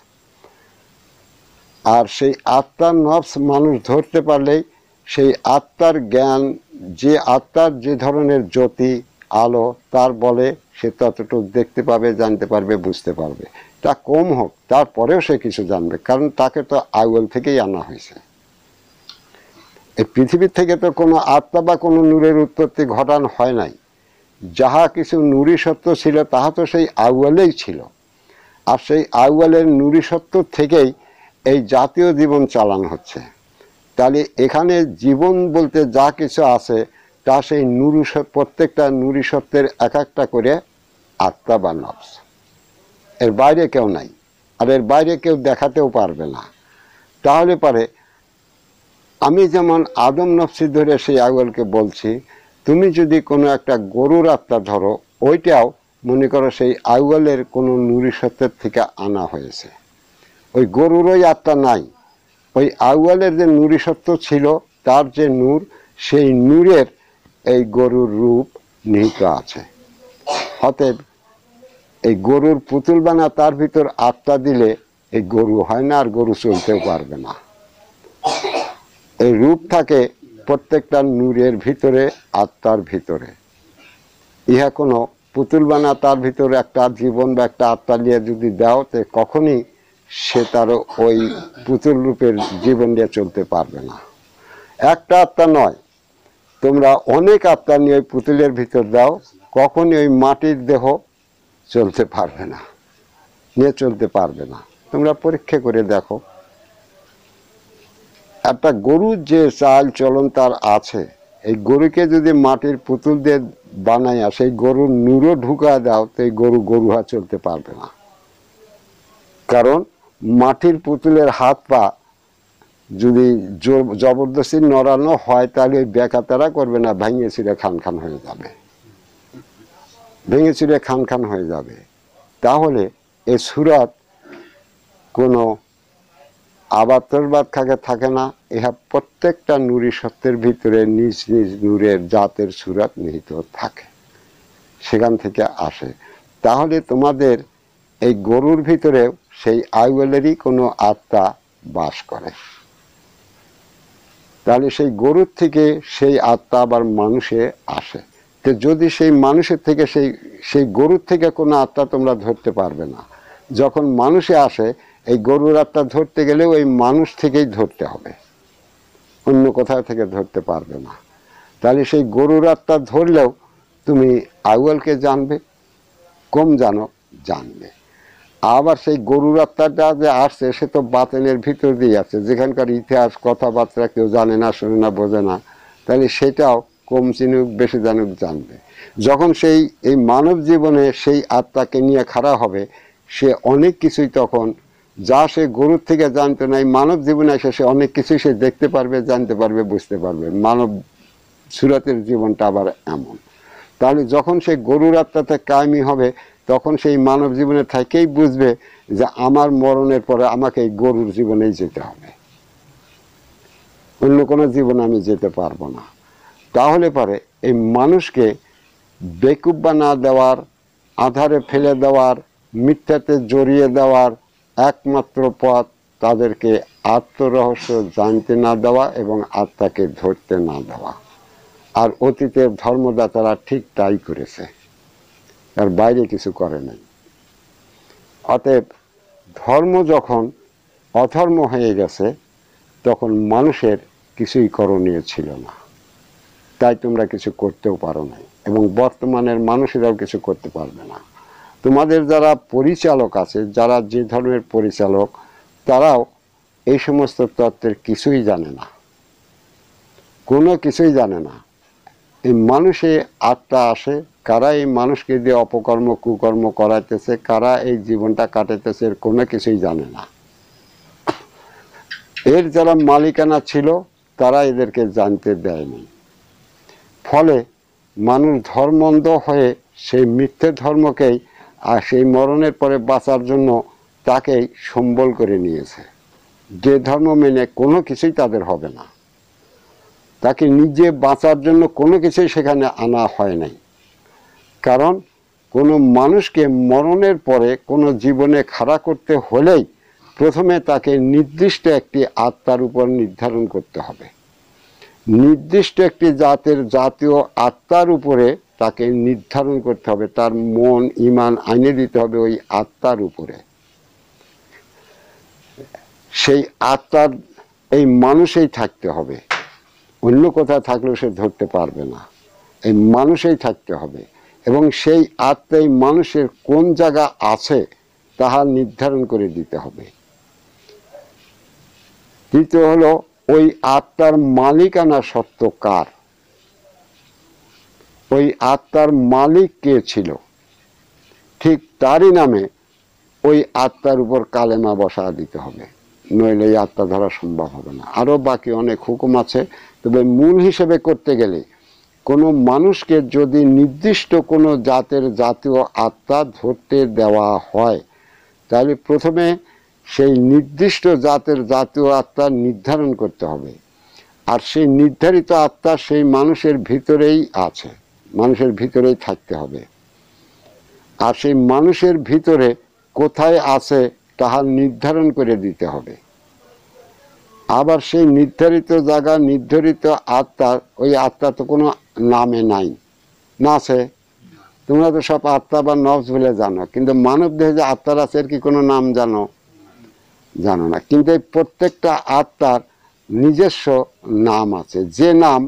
আর সেই আত্মার নবস মানুষ ধরতে পারলেই সেই আত্মার জ্ঞান যে আত্মার যে ধরনের জ্যোতি আলো তার বলে সে ততটুকু দেখতে পাবে জানতে পারবে বুঝতে পারবে তা কম হোক তারপরেও সে কিছু জানবে কারণ তাকে তো আগল থেকেই আনা হয়েছে এই পৃথিবীর থেকে তো কোনো আত্মা বা কোনো নূরের উৎপত্তি ঘটান হয় নাই যাহা কিছু নুরি সত্য ছিল তাহা তো সেই আউয়ালেই ছিল আর সেই আউয়ালের নুরি সত্য থেকেই এই জাতীয় জীবন চালান হচ্ছে তাহলে এখানে জীবন বলতে যা কিছু আছে তা সেই নুরু প্রত্যেকটা নুরি সত্যের এক একটা করে আত্মা বা নবস এর বাইরে কেউ নাই আর এর বাইরে কেউ দেখাতেও পারবে না তাহলে পারে আমি যেমন আদম নফসি ধরে সেই আগলকে বলছি তুমি যদি কোনো একটা গরুর আত্মা ধরো ওইটাও মনে করো সেই আগলের কোনো নুরিসত্যের থেকে আনা হয়েছে ওই গরুর ওই আত্মা নাই ওই আউয়ালের যে নুরিসত্ব ছিল তার যে নূর সেই নূরের এই গরুর রূপ নিহিত আছে অতএব এই গরুর পুতুল বানা তার ভিতর আত্মা দিলে এই গরু হয় না আর গরু চলতেও পারবে না এই রূপ থাকে প্রত্যেকটা নূরের ভিতরে আত্মার ভিতরে ইহা কোনো পুতুল বানা তার ভিতরে একটা জীবন বা একটা আত্মা নিয়ে যদি দাও তে কখনই সে তার ওই পুতুল রূপের জীবন নিয়ে চলতে পারবে না একটা আত্মা নয় তোমরা অনেক আত্মা নিয়ে ওই পুতুলের ভিতর দাও কখনই ওই মাটির দেহ চলতে পারবে না নিয়ে চলতে পারবে না তোমরা পরীক্ষা করে দেখো একটা গরুর যে চাল চলন তার আছে এই গরুকে যদি মাটির পুতুল দিয়ে বানাইয়া সেই গরুর নুরো ঢুকা দাও তো এই গরু গরু হা চলতে পারবে না কারণ মাটির পুতুলের হাত পা যদি জবরদস্তি নড়ানো হয় তাহলে তারা করবে না ভেঙে ছিঁড়ে খান খান হয়ে যাবে ভেঙে ছিঁড়ে খান খান হয়ে যাবে তাহলে এ সুরাত কোনো বাদ খাকে থাকে না ইহা প্রত্যেকটা নুরি সত্যের ভিতরে নিজ নিজ নূরের জাতের সুরাত নিহিত থাকে সেখান থেকে আসে তাহলে তোমাদের এই গরুর ভিতরেও সেই আইওয়েলেরই কোনো আত্মা বাস করে তাহলে সেই গরুর থেকে সেই আত্মা আবার মানুষে আসে তো যদি সেই মানুষের থেকে সেই সেই গরুর থেকে কোনো আত্মা তোমরা ধরতে পারবে না যখন মানুষে আসে এই গরুর আত্মা ধরতে গেলে ওই মানুষ থেকেই ধরতে হবে অন্য কোথাও থেকে ধরতে পারবে না তাহলে সেই গরুর আত্মা ধরলেও তুমি আউয়ালকে জানবে কম জানো জানবে আবার সেই গরুর আত্মাটা যে আসছে সে তো বাতেনের ভিতর দিয়ে আছে যেখানকার ইতিহাস কথাবার্তা কেউ জানে না শোনে না বোঝে না তাহলে সেটাও কম চিনুক বেশি জানুক জানবে যখন সেই এই মানব জীবনে সেই আত্মাকে নিয়ে খাড়া হবে সে অনেক কিছুই তখন যা সে গরুর থেকে জানতো না এই মানব জীবনে এসে সে অনেক কিছুই সে দেখতে পারবে জানতে পারবে বুঝতে পারবে মানব সুরাতের জীবনটা আবার এমন তাহলে যখন সে গরুর আত্মাতে কায়েমি হবে তখন সেই মানব জীবনে থেকেই বুঝবে যে আমার মরণের পরে আমাকে এই গরুর জীবনেই যেতে হবে অন্য কোনো জীবনে আমি যেতে পারবো না তাহলে পরে এই মানুষকে বেকুব্বা না দেওয়ার আধারে ফেলে দেওয়ার মিথ্যাতে জড়িয়ে দেওয়ার একমাত্র পথ তাদেরকে আত্মরহস্য জানতে না দেওয়া এবং আত্মাকে ধরতে না দেওয়া আর অতীতের ধর্মদাতারা ঠিক তাই করেছে আর বাইরে কিছু করে নাই অতএব ধর্ম যখন অধর্ম হয়ে গেছে তখন মানুষের কিছুই করণীয় ছিল না তাই তোমরা কিছু করতেও পারো নাই এবং বর্তমানের মানুষেরাও কিছু করতে পারবে না তোমাদের যারা পরিচালক আছে যারা যে ধর্মের পরিচালক তারাও এই সমস্ত তত্ত্বের কিছুই জানে না কোনো কিছুই জানে না এই মানুষে আত্মা আসে কারা এই মানুষকে দিয়ে অপকর্ম কুকর্ম করাইতেছে কারা এই জীবনটা কাটাইতেছে এর কোনো কিছুই জানে না এর যারা মালিকানা ছিল তারা এদেরকে জানতে দেয়নি ফলে মানুষ ধর্মন্ধ হয়ে সেই মিথ্যে ধর্মকেই আর সেই মরণের পরে বাঁচার জন্য তাকেই সম্বল করে নিয়েছে যে ধর্ম মেনে কোনো কিছুই তাদের হবে না তাকে নিজে বাঁচার জন্য কোনো কিছুই সেখানে আনা হয় নাই কারণ কোনো মানুষকে মরণের পরে কোনো জীবনে খাড়া করতে হলেই প্রথমে তাকে নির্দিষ্ট একটি আত্মার উপর নির্ধারণ করতে হবে নির্দিষ্ট একটি জাতের জাতীয় আত্মার উপরে তাকে নির্ধারণ করতে হবে তার মন ইমান আইনে দিতে হবে ওই আত্মার উপরে সেই আত্মার এই মানুষেই থাকতে হবে অন্য কোথাও থাকলেও সে ধরতে পারবে না এই মানুষেই থাকতে হবে এবং সেই আত্মাই মানুষের কোন জায়গা আছে তাহা নির্ধারণ করে দিতে হবে তৃতীয় হলো ওই আত্মার মালিকানা সত্য কার ওই আত্মার মালিক কে ছিল ঠিক তারই নামে ওই আত্মার উপর কালেমা বসা দিতে হবে নইলে এই আত্মা ধরা সম্ভব হবে না আরও বাকি অনেক হুকুম আছে তবে মূল হিসেবে করতে গেলে কোনো মানুষকে যদি নির্দিষ্ট কোনো জাতের জাতীয় আত্মা ধরতে দেওয়া হয় তাহলে প্রথমে সেই নির্দিষ্ট জাতের জাতীয় আত্মা নির্ধারণ করতে হবে আর সেই নির্ধারিত আত্মা সেই মানুষের ভিতরেই আছে মানুষের ভিতরেই থাকতে হবে আর সেই মানুষের ভিতরে কোথায় আছে তাহা নির্ধারণ করে দিতে হবে আবার সেই নির্ধারিত জায়গা নির্ধারিত আত্মা ওই আত্মা তো কোনো নামে নাই না আছে তোমরা তো সব আত্মা বা নবস বলে জানো কিন্তু মানব দেহে যে আত্মার আছে আর কি কোনো নাম জানো জানো না কিন্তু এই প্রত্যেকটা আত্মার নিজস্ব নাম আছে যে নাম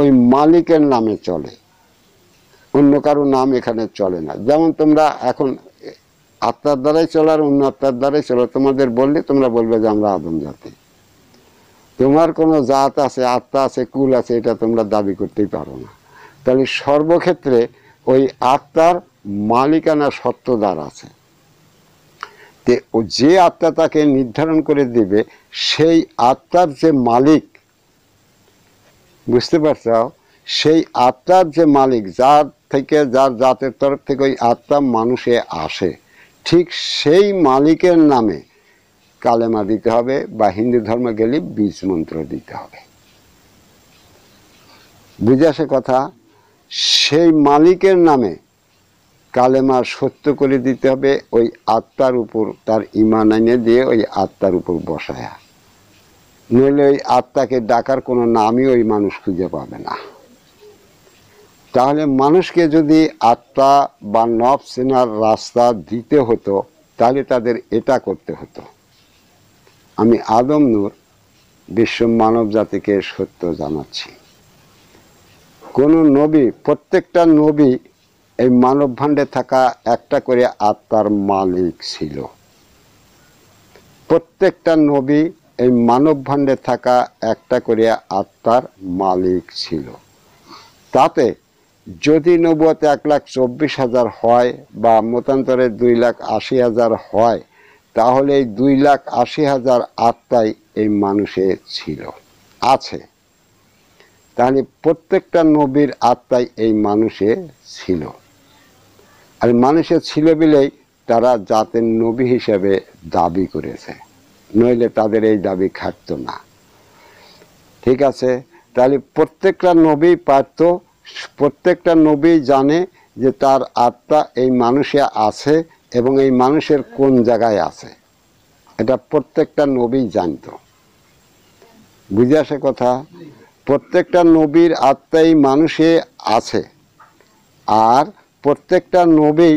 ওই মালিকের নামে চলে অন্য কারো নাম এখানে চলে না যেমন তোমরা এখন আত্মার দ্বারাই চলো আর অন্য আত্মার দ্বারাই চলো তোমাদের বললে তোমরা বলবে যে আমরা আদম জাতি তোমার কোনো জাত আছে আত্মা আছে কুল আছে এটা তোমরা দাবি করতেই পারো না তাহলে সর্বক্ষেত্রে ওই আত্মার মালিকানা সত্যদার আছে তে যে আত্মা তাকে নির্ধারণ করে দিবে সেই আত্মার যে মালিক বুঝতে পারছ সেই আত্মার যে মালিক যার থেকে যার জাতের তরফ থেকে ওই আত্মা মানুষে আসে ঠিক সেই মালিকের নামে কালেমা দিতে হবে বা হিন্দু ধর্মে গেলে বীজ মন্ত্র দিতে হবে বুঝে আসে কথা সেই মালিকের নামে কালেমা সত্য করে দিতে হবে ওই আত্মার উপর তার ইমান এনে দিয়ে ওই আত্মার উপর বসায়া নইলে ওই আত্মাকে ডাকার কোনো নামই ওই মানুষ খুঁজে পাবে না তাহলে মানুষকে যদি আত্মা বা নব সেনার রাস্তা দিতে হতো তাহলে তাদের এটা করতে হতো আমি আদম নূর বিশ্ব মানব জাতিকে সত্য জানাচ্ছি কোনো নবী প্রত্যেকটা নবী এই মানব ভাণ্ডে থাকা একটা করে আত্মার মালিক ছিল প্রত্যেকটা নবী এই মানব ভাণ্ডে থাকা একটা করে আত্মার মালিক ছিল তাতে যদি নবুয়াত এক লাখ চব্বিশ হাজার হয় বা মতান্তরে দুই লাখ আশি হাজার হয় তাহলে এই দুই লাখ আশি হাজার আত্মাই এই মানুষে ছিল আছে তাহলে প্রত্যেকটা নবীর আত্মাই এই মানুষে ছিল আর মানুষে ছিল বলেই তারা জাতের নবী হিসেবে দাবি করেছে নইলে তাদের এই দাবি খাটত না ঠিক আছে তাহলে প্রত্যেকটা নবী পারত প্রত্যেকটা নবী জানে যে তার আত্মা এই মানুষে আছে এবং এই মানুষের কোন জায়গায় আছে এটা প্রত্যেকটা নবী জানত বুঝে আসে কথা প্রত্যেকটা নবীর আত্মাই মানুষে আছে আর প্রত্যেকটা নবী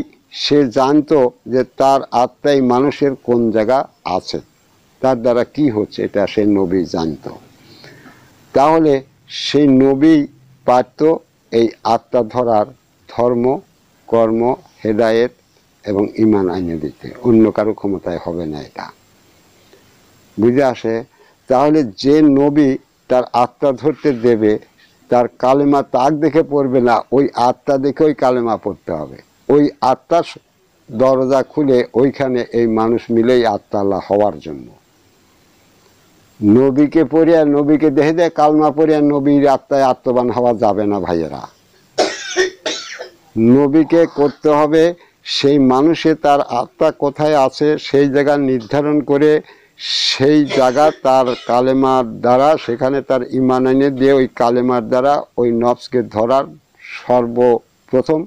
সে জানত যে তার আত্মাই মানুষের কোন জায়গা আছে তার দ্বারা কি হচ্ছে এটা সেই নবী জানত তাহলে সেই নবী পারত এই আত্মা ধরার ধর্ম কর্ম হেদায়েত এবং ইমান আইনে দিতে অন্য কারো ক্ষমতায় হবে না এটা বুঝে আসে তাহলে যে নবী তার আত্মা ধরতে দেবে তার কালেমা তাক দেখে পড়বে না ওই আত্মা দেখে ওই কালেমা পড়তে হবে ওই আত্মার দরজা খুলে ওইখানে এই মানুষ মিলেই আত্মাল্লাহ হওয়ার জন্য নবীকে পড়িয়া নবীকে দেখে দেয় কালমা পড়িয়া নবীর আত্মায় আত্মবান হওয়া যাবে না ভাইয়েরা নবীকে করতে হবে সেই মানুষে তার আত্মা কোথায় আছে সেই জায়গা নির্ধারণ করে সেই জায়গা তার কালেমার দ্বারা সেখানে তার ইমান এনে দিয়ে ওই কালেমার দ্বারা ওই নবসকে ধরার সর্বপ্রথম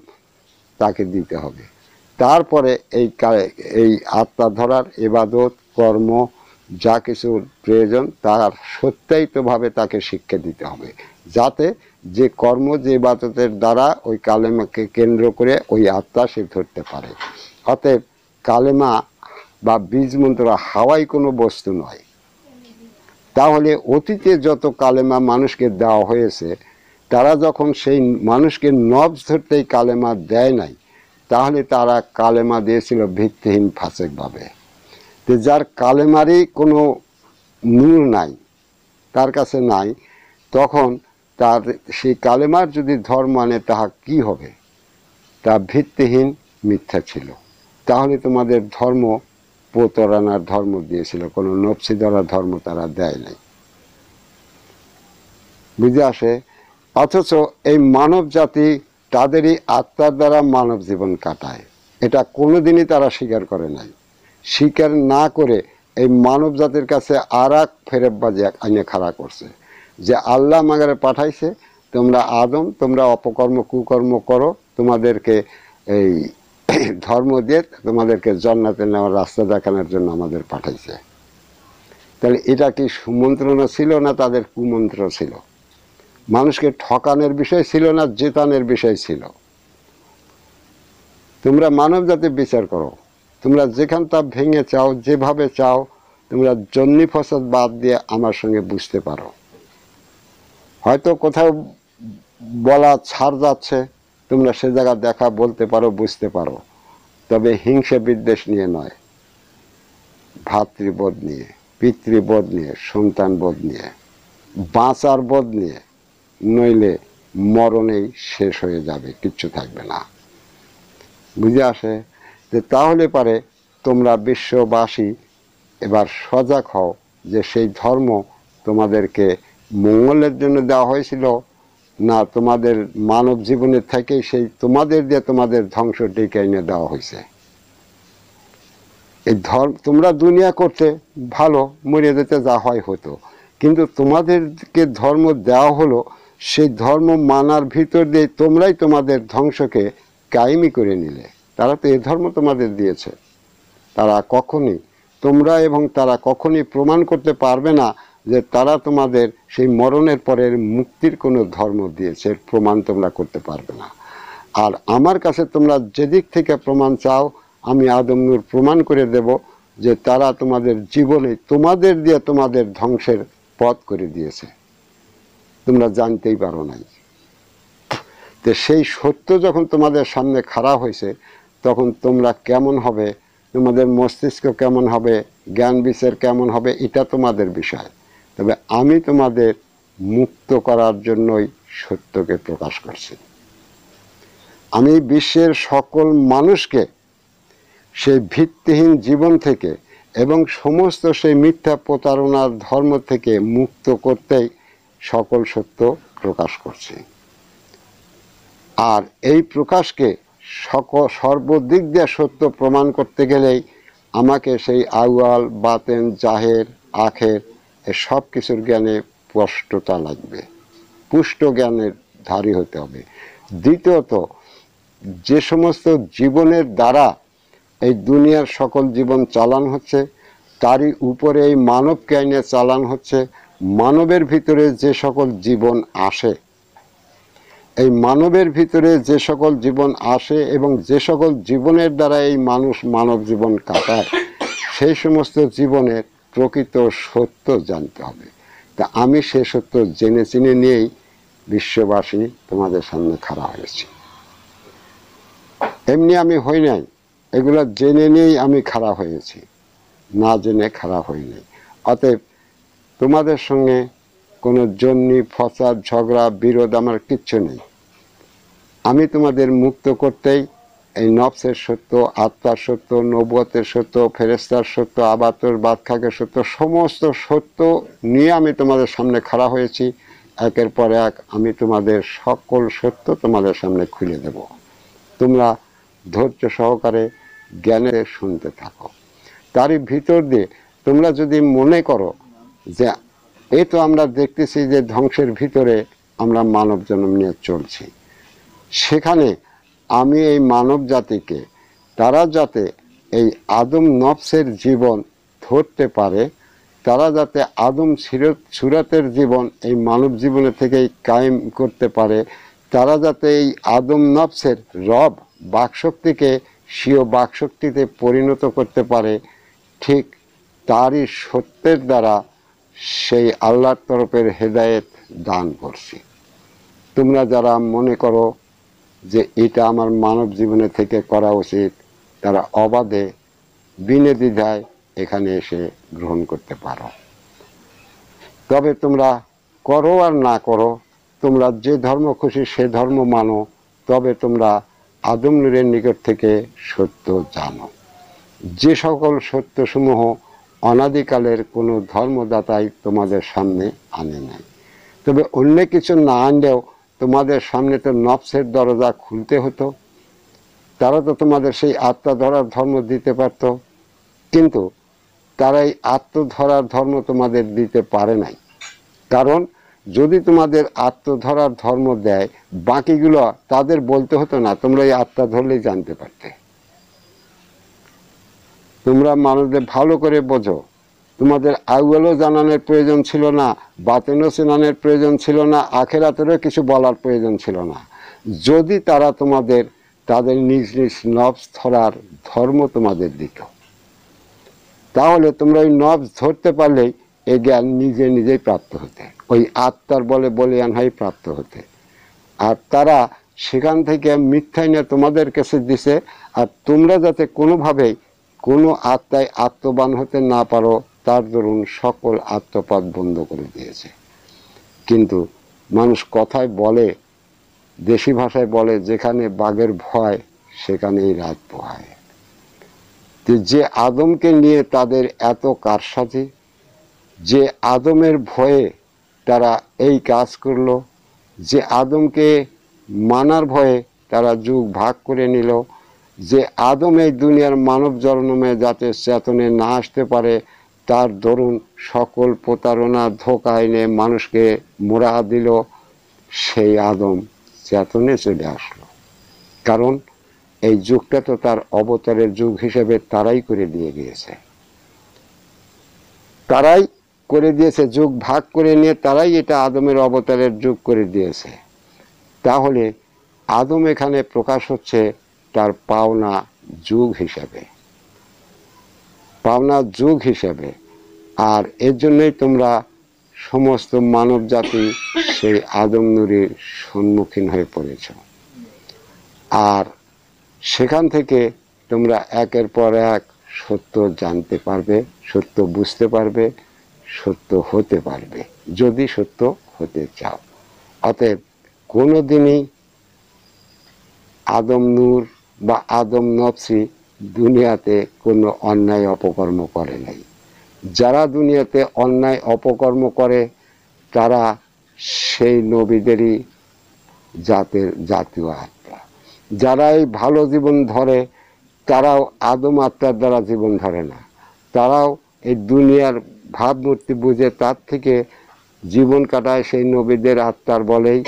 তাকে দিতে হবে তারপরে এই এই আত্মা ধরার এবাদত কর্ম যা কিছু প্রয়োজন তার সত্যায়িতভাবে তাকে শিক্ষা দিতে হবে যাতে যে কর্ম যে বাচতের দ্বারা ওই কালেমাকে কেন্দ্র করে ওই আত্মা সে ধরতে পারে অতএব কালেমা বা বীজ মন্ত্র হাওয়াই কোনো বস্তু নয় তাহলে অতীতে যত কালেমা মানুষকে দেওয়া হয়েছে তারা যখন সেই মানুষকে নব ধরতেই কালেমা দেয় নাই তাহলে তারা কালেমা দিয়েছিল ভিত্তিহীন ফাঁসেকভাবে যে যার কালেমারি কোনো মূল নাই তার কাছে নাই তখন তার সেই কালেমার যদি ধর্ম আনে তাহা কি হবে তা ভিত্তিহীন মিথ্যা ছিল তাহলে তোমাদের ধর্ম প্রতারণার ধর্ম দিয়েছিল কোনো নফসি ধরার ধর্ম তারা দেয় নাই বুঝে আসে অথচ এই মানব জাতি তাদেরই আত্মার দ্বারা মানব জীবন কাটায় এটা কোনোদিনই তারা স্বীকার করে নাই স্বীকার না করে এই মানব জাতির কাছে আর এক ফেরেববাজি আইনে খাড়া করছে যে আল্লাহ মাগারে পাঠাইছে তোমরা আদম তোমরা অপকর্ম কুকর্ম করো তোমাদেরকে এই ধর্ম দিয়ে তোমাদেরকে জন্নাতে নেওয়ার রাস্তা দেখানোর জন্য আমাদের পাঠাইছে তাহলে এটা কি সুমন্ত্রণা ছিল না তাদের কুমন্ত্র ছিল মানুষকে ঠকানের বিষয় ছিল না জেতানের বিষয় ছিল তোমরা মানব জাতির বিচার করো তোমরা যেখানটা ভেঙে চাও যেভাবে চাও তোমরা জন্নি ফসাদ বাদ দিয়ে আমার সঙ্গে বুঝতে পারো হয়তো কোথাও বলা ছাড় যাচ্ছে তোমরা সে জায়গা দেখা বলতে পারো বুঝতে পারো তবে হিংসে বিদ্বেষ নিয়ে নয় ভাতৃবোধ নিয়ে পিতৃবোধ নিয়ে সন্তান বোধ নিয়ে বাঁচার বোধ নিয়ে নইলে মরণেই শেষ হয়ে যাবে কিচ্ছু থাকবে না বুঝে আসে যে তাহলে পারে তোমরা বিশ্ববাসী এবার সজাগ হও যে সেই ধর্ম তোমাদেরকে মঙ্গলের জন্য দেওয়া হয়েছিল না তোমাদের মানব জীবনের থেকে সেই তোমাদের দিয়ে তোমাদের ধ্বংস ডেকে এনে দেওয়া হয়েছে এই ধর্ম তোমরা দুনিয়া করতে ভালো মরে যেতে যা হয় হতো কিন্তু তোমাদেরকে ধর্ম দেওয়া হলো সেই ধর্ম মানার ভিতর দিয়ে তোমরাই তোমাদের ধ্বংসকে কায়েমি করে নিলে তারা তো এ ধর্ম তোমাদের দিয়েছে তারা কখনই তোমরা এবং তারা কখনই প্রমাণ করতে পারবে না যে তারা তোমাদের সেই মরণের পরের মুক্তির কোনো ধর্ম দিয়েছে প্রমাণ তোমরা করতে পারবে না আর আমার কাছে তোমরা যেদিক থেকে প্রমাণ চাও আমি আদমনুর প্রমাণ করে দেব যে তারা তোমাদের জীবনে তোমাদের দিয়ে তোমাদের ধ্বংসের পথ করে দিয়েছে তোমরা জানতেই পারো নাই তো সেই সত্য যখন তোমাদের সামনে খাড়া হয়েছে তখন তোমরা কেমন হবে তোমাদের মস্তিষ্ক কেমন হবে জ্ঞান বিচার কেমন হবে এটা তোমাদের বিষয় তবে আমি তোমাদের মুক্ত করার জন্যই সত্যকে প্রকাশ করছি আমি বিশ্বের সকল মানুষকে সেই ভিত্তিহীন জীবন থেকে এবং সমস্ত সেই মিথ্যা প্রতারণার ধর্ম থেকে মুক্ত করতেই সকল সত্য প্রকাশ করছি আর এই প্রকাশকে সক সর্বদিক দিয়ে সত্য প্রমাণ করতে গেলেই আমাকে সেই আউয়াল বাতেন জাহের আখের এ সব কিছুর জ্ঞানে স্পষ্টতা লাগবে পুষ্ট জ্ঞানের ধারী হতে হবে দ্বিতীয়ত যে সমস্ত জীবনের দ্বারা এই দুনিয়ার সকল জীবন চালান হচ্ছে তারই উপরে এই মানবকে আইনে চালান হচ্ছে মানবের ভিতরে যে সকল জীবন আসে এই মানবের ভিতরে যে সকল জীবন আসে এবং যে সকল জীবনের দ্বারা এই মানুষ মানব জীবন কাটায় সেই সমস্ত জীবনের প্রকৃত সত্য জানতে হবে তা আমি সে সত্য জেনে চিনে নিয়েই বিশ্ববাসী তোমাদের সামনে খাড়া হয়েছি এমনি আমি হই নাই এগুলো জেনে নিয়েই আমি খাড়া হয়েছি না জেনে খাড়া হই নাই অতএব তোমাদের সঙ্গে কোনো জন্যি ফসাদ ঝগড়া বিরোধ আমার কিচ্ছু নেই আমি তোমাদের মুক্ত করতেই এই নবসের সত্য আত্মার সত্য নবতের সত্য ফেরেস্তার সত্য আবাতর বাদখাকের সত্য সমস্ত সত্য নিয়ে আমি তোমাদের সামনে খাড়া হয়েছি একের পর এক আমি তোমাদের সকল সত্য তোমাদের সামনে খুলে দেব তোমরা ধৈর্য সহকারে জ্ঞানে শুনতে থাকো তারই ভিতর দিয়ে তোমরা যদি মনে করো যে এই তো আমরা দেখতেছি যে ধ্বংসের ভিতরে আমরা মানব জন্ম নিয়ে চলছি সেখানে আমি এই মানব জাতিকে তারা যাতে এই আদম নফসের জীবন ধরতে পারে তারা যাতে আদম সুরাতের জীবন এই মানব জীবনে থেকেই কায়েম করতে পারে তারা যাতে এই আদম নফসের রব বাকশক্তিকে স্বীয় বাকশক্তিতে পরিণত করতে পারে ঠিক তারই সত্যের দ্বারা সেই আল্লাহর তরফের হেদায়েত দান করছি তোমরা যারা মনে করো যে এটা আমার মানব জীবনে থেকে করা উচিত তারা অবাধে বিনে দ্বিধায় এখানে এসে গ্রহণ করতে পারো তবে তোমরা করো আর না করো তোমরা যে ধর্ম খুশি সে ধর্ম মানো তবে তোমরা আদম নূরের নিকট থেকে সত্য জানো যে সকল সত্যসমূহ অনাদিকালের কোনো ধর্মদাতাই তোমাদের সামনে আনে নাই তবে অন্য কিছু না আনলেও তোমাদের সামনে তো নফসের দরজা খুলতে হতো তারা তো তোমাদের সেই আত্মা ধরার ধর্ম দিতে পারত কিন্তু তারা এই আত্মধরার ধর্ম তোমাদের দিতে পারে নাই কারণ যদি তোমাদের আত্মধরার ধর্ম দেয় বাকিগুলো তাদের বলতে হতো না তোমরা এই আত্মা ধরলেই জানতে পারতে তোমরা মানুষদের ভালো করে বোঝো তোমাদের আউয়ালও জানানোর প্রয়োজন ছিল না বাতেনও চেনানোর প্রয়োজন ছিল না আখেরাতেরও কিছু বলার প্রয়োজন ছিল না যদি তারা তোমাদের তাদের নিজ নিজ নবস ধরার ধর্ম তোমাদের দিত তাহলে তোমরা ওই নবস ধরতে পারলেই এই জ্ঞান নিজে নিজেই প্রাপ্ত হতে ওই আত্মার বলে বলিয়ান হয় প্রাপ্ত হতে আর তারা সেখান থেকে মিথ্যাই না তোমাদের কাছে দিছে আর তোমরা যাতে কোনোভাবেই কোনো আত্মায় আত্মবান হতে না পারো তার দরুন সকল আত্মপাত বন্ধ করে দিয়েছে কিন্তু মানুষ কথায় বলে দেশি ভাষায় বলে যেখানে বাঘের ভয় সেখানেই রাত পোহায় যে আদমকে নিয়ে তাদের এত কারসাজি যে আদমের ভয়ে তারা এই কাজ করল যে আদমকে মানার ভয়ে তারা যুগ ভাগ করে নিল যে আদম এই দুনিয়ার মানব জন্মে যাতে চেতনে না আসতে পারে তার দরুন সকল প্রতারণা ধোকা এনে মানুষকে মোড়া দিল সেই আদম চেতনে চলে আসলো কারণ এই যুগটা তো তার অবতারের যুগ হিসেবে তারাই করে দিয়ে গিয়েছে তারাই করে দিয়েছে যুগ ভাগ করে নিয়ে তারাই এটা আদমের অবতারের যুগ করে দিয়েছে তাহলে আদম এখানে প্রকাশ হচ্ছে তার পাওনা যুগ হিসাবে পাওনা যুগ হিসাবে আর এর জন্যই তোমরা সমস্ত মানব জাতি সেই আদম নুরির সম্মুখীন হয়ে পড়েছ আর সেখান থেকে তোমরা একের পর এক সত্য জানতে পারবে সত্য বুঝতে পারবে সত্য হতে পারবে যদি সত্য হতে চাও অতএব কোনো দিনই আদম নূর বা আদম নফসি দুনিয়াতে কোনো অন্যায় অপকর্ম করে নাই যারা দুনিয়াতে অন্যায় অপকর্ম করে তারা সেই নবীদেরই জাতের জাতীয় আত্মা যারা এই ভালো জীবন ধরে তারাও আদম আত্মার দ্বারা জীবন ধরে না তারাও এই দুনিয়ার ভাবমূর্তি বুঝে তার থেকে জীবন কাটায় সেই নবীদের আত্মার বলেই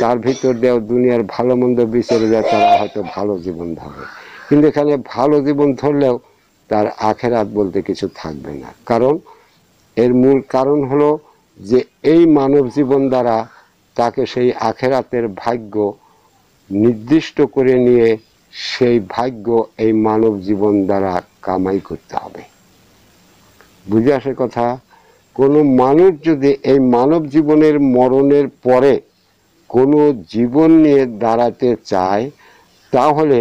তার ভিতর দিয়েও দুনিয়ার ভালো মন্দ বিচারে যায় তারা হয়তো ভালো জীবন ধরে কিন্তু এখানে ভালো জীবন ধরলেও তার আখেরাত বলতে কিছু থাকবে না কারণ এর মূল কারণ হলো যে এই মানব জীবন দ্বারা তাকে সেই আখেরাতের ভাগ্য নির্দিষ্ট করে নিয়ে সেই ভাগ্য এই মানব জীবন দ্বারা কামাই করতে হবে বুঝে আসে কথা কোনো মানুষ যদি এই মানব জীবনের মরণের পরে কোনো জীবন নিয়ে দাঁড়াতে চায় তাহলে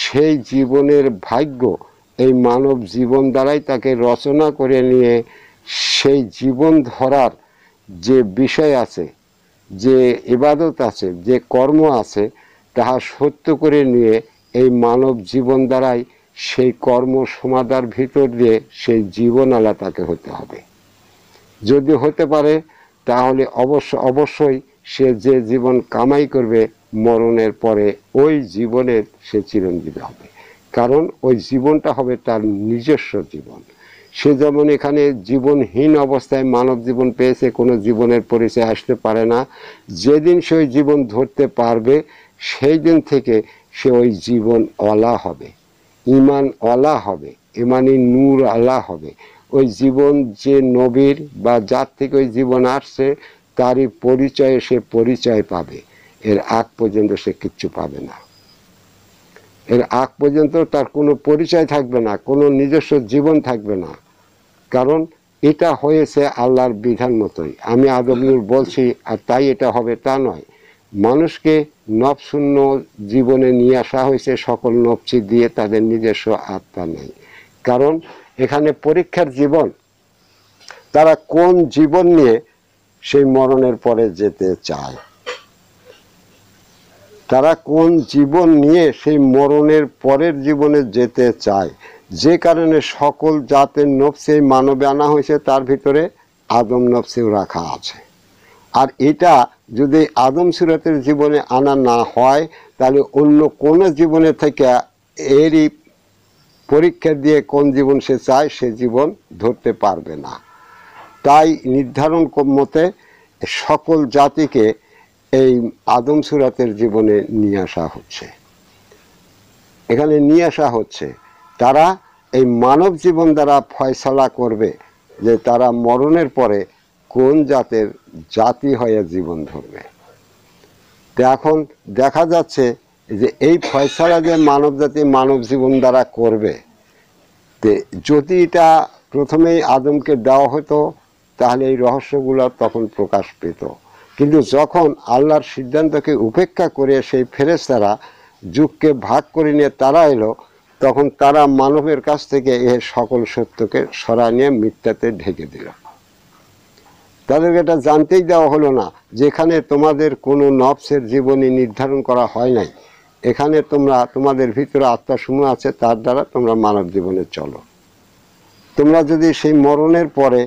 সেই জীবনের ভাগ্য এই মানব জীবন দ্বারাই তাকে রচনা করে নিয়ে সেই জীবন ধরার যে বিষয় আছে যে ইবাদত আছে যে কর্ম আছে তাহা সত্য করে নিয়ে এই মানব জীবন দ্বারাই সেই কর্ম সমাধার ভিতর দিয়ে সেই জীবন আলা তাকে হতে হবে যদি হতে পারে তাহলে অবশ্য অবশ্যই সে যে জীবন কামাই করবে মরণের পরে ওই জীবনের সে চিরঞ্জীবী হবে কারণ ওই জীবনটা হবে তার নিজস্ব জীবন সে যেমন এখানে জীবনহীন অবস্থায় মানব জীবন পেয়েছে কোনো জীবনের পরিচয় আসতে পারে না যেদিন সে ওই জীবন ধরতে পারবে সেই দিন থেকে সে ওই জীবন অলা হবে ইমান অলা হবে ইমানই নূর আলা হবে ওই জীবন যে নবীর বা যার থেকে ওই জীবন আসছে তারই পরিচয়ে সে পরিচয় পাবে এর আগ পর্যন্ত সে কিচ্ছু পাবে না এর আগ পর্যন্ত তার কোনো পরিচয় থাকবে না কোনো নিজস্ব জীবন থাকবে না কারণ এটা হয়েছে আল্লাহর বিধান মতোই আমি আদমনুর বলছি আর তাই এটা হবে তা নয় মানুষকে নবশূন্য জীবনে নিয়ে আসা হয়েছে সকল নবচি দিয়ে তাদের নিজস্ব আত্মা নেই কারণ এখানে পরীক্ষার জীবন তারা কোন জীবন নিয়ে সেই মরণের পরে যেতে চায় তারা কোন জীবন নিয়ে সেই মরণের পরের জীবনে যেতে চায় যে কারণে সকল জাতের নফসে মানবে আনা হয়েছে তার ভিতরে আদম নফসেও রাখা আছে আর এটা যদি আদম সুরাতের জীবনে আনা না হয় তাহলে অন্য কোনো জীবনে থেকে এরই পরীক্ষা দিয়ে কোন জীবন সে চায় সে জীবন ধরতে পারবে না তাই নির্ধারণ মতে সকল জাতিকে এই আদম সুরাতের জীবনে নিয়ে আসা হচ্ছে এখানে নিয়ে আসা হচ্ছে তারা এই মানব জীবন দ্বারা ফয়সলা করবে যে তারা মরণের পরে কোন জাতের জাতি হয়ে জীবন ধরবে এখন দেখা যাচ্ছে যে এই ফয়সলা যে মানব জাতি মানব জীবন দ্বারা করবে তে যদি এটা প্রথমেই আদমকে দেওয়া হতো তাহলে এই রহস্যগুলো তখন প্রকাশ পেত কিন্তু যখন আল্লাহর সিদ্ধান্তকে উপেক্ষা করে সেই ফেরেস্তারা যুগকে ভাগ করে নিয়ে তারা এলো তখন তারা মানবের কাছ থেকে এ সকল সত্যকে সরা নিয়ে মিথ্যাতে ঢেকে দিল তাদেরকে এটা জানতেই দেওয়া হলো না যেখানে তোমাদের কোনো নবসের জীবনী নির্ধারণ করা হয় নাই এখানে তোমরা তোমাদের ভিতরে আত্মাসমূহ আছে তার দ্বারা তোমরা মানব জীবনে চলো তোমরা যদি সেই মরণের পরে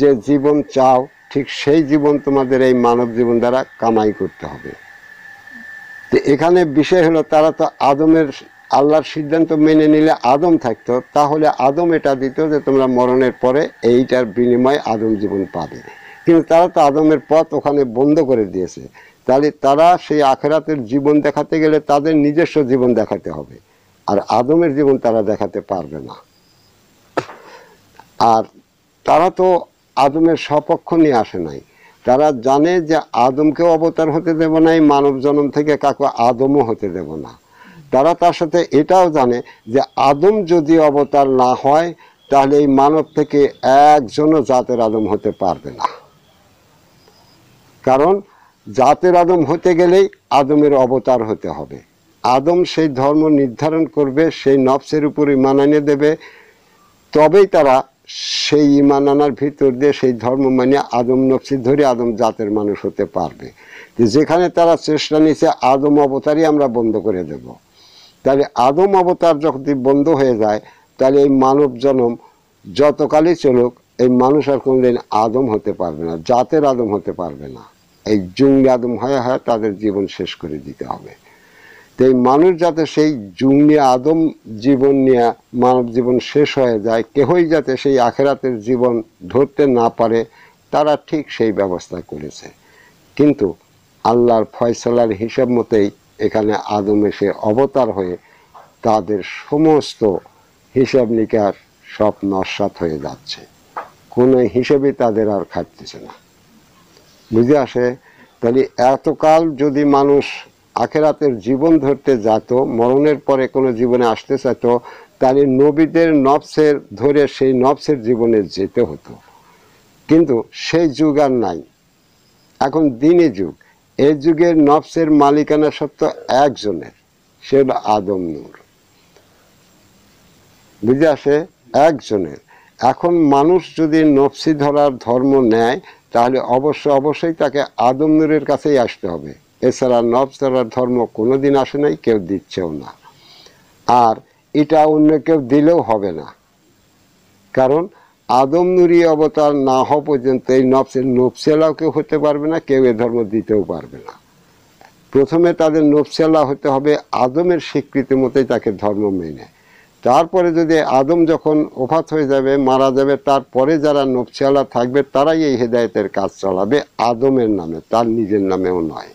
যে জীবন চাও ঠিক সেই জীবন তোমাদের এই মানব জীবন দ্বারা কামাই করতে হবে তো এখানে বিষয় হলো তারা তো আদমের আল্লাহর সিদ্ধান্ত মেনে নিলে আদম থাকতো তাহলে আদম এটা দিত যে তোমরা মরণের পরে এইটার বিনিময়ে আদম জীবন পাবে কিন্তু তারা তো আদমের পথ ওখানে বন্ধ করে দিয়েছে তাহলে তারা সেই আখেরাতের জীবন দেখাতে গেলে তাদের নিজস্ব জীবন দেখাতে হবে আর আদমের জীবন তারা দেখাতে পারবে না আর তারা তো আদমের স্বপক্ষ নিয়ে আসে নাই তারা জানে যে আদমকেও অবতার হতে দেব না এই মানব জন্ম থেকে কাকু আদমও হতে দেব না তারা তার সাথে এটাও জানে যে আদম যদি অবতার না হয় তাহলে এই মানব থেকে একজনও জাতের আদম হতে পারবে না কারণ জাতের আদম হতে গেলেই আদমের অবতার হতে হবে আদম সেই ধর্ম নির্ধারণ করবে সেই নফসের উপরে মানানিয়ে দেবে তবেই তারা সেই ইমান আনার ভিতর দিয়ে সেই ধর্ম মানে আদম নকশি ধরে আদম জাতের মানুষ হতে পারবে যেখানে তারা চেষ্টা নিচ্ছে আদম অবতারই আমরা বন্ধ করে দেব তাহলে আদম অবতার যদি বন্ধ হয়ে যায় তাহলে এই মানব জনম যতকালই চলুক এই মানুষ আর কোনদিন আদম হতে পারবে না জাতের আদম হতে পারবে না এই জঙ্গি আদম হয়ে হয় তাদের জীবন শেষ করে দিতে হবে তো এই মানুষ যাতে সেই জুমনি আদম জীবন নিয়ে মানব জীবন শেষ হয়ে যায় কেহই যাতে সেই আখেরাতের জীবন ধরতে না পারে তারা ঠিক সেই ব্যবস্থা করেছে কিন্তু আল্লাহর ফয়সলার হিসাব মতেই এখানে আদম এসে অবতার হয়ে তাদের সমস্ত হিসাব নিকার সব নস্বাত হয়ে যাচ্ছে কোনো হিসেবে তাদের আর খাটতেছে না বুঝে আসে তাহলে এতকাল যদি মানুষ আখেরাতের জীবন ধরতে যাত মরণের পরে কোনো জীবনে আসতে চাইত তাহলে নবীদের নবসের ধরে সেই নবসের জীবনে যেতে হতো কিন্তু সেই যুগ আর নাই এখন দিনে যুগ এই যুগের নফসের মালিকানা সত্য একজনের সে হল আদম নূর বুঝে আসে একজনের এখন মানুষ যদি নফসি ধরার ধর্ম নেয় তাহলে অবশ্য অবশ্যই তাকে আদম নূরের কাছেই আসতে হবে এছাড়া নফস ছাড়া ধর্ম কোনো দিন আসে নাই কেউ দিচ্ছেও না আর এটা অন্য কেউ দিলেও হবে না কারণ আদম নুরি অবতার না হওয়া পর্যন্ত এই নফসের নফসেলাও কেউ হতে পারবে না কেউ এ ধর্ম দিতেও পারবে না প্রথমে তাদের নফসেলা হতে হবে আদমের স্বীকৃতি মতোই তাকে ধর্ম মেনে তারপরে যদি আদম যখন ওফাত হয়ে যাবে মারা যাবে তারপরে যারা নফসেলা থাকবে তারাই এই হেদায়তের কাজ চলাবে আদমের নামে তার নিজের নামেও নয়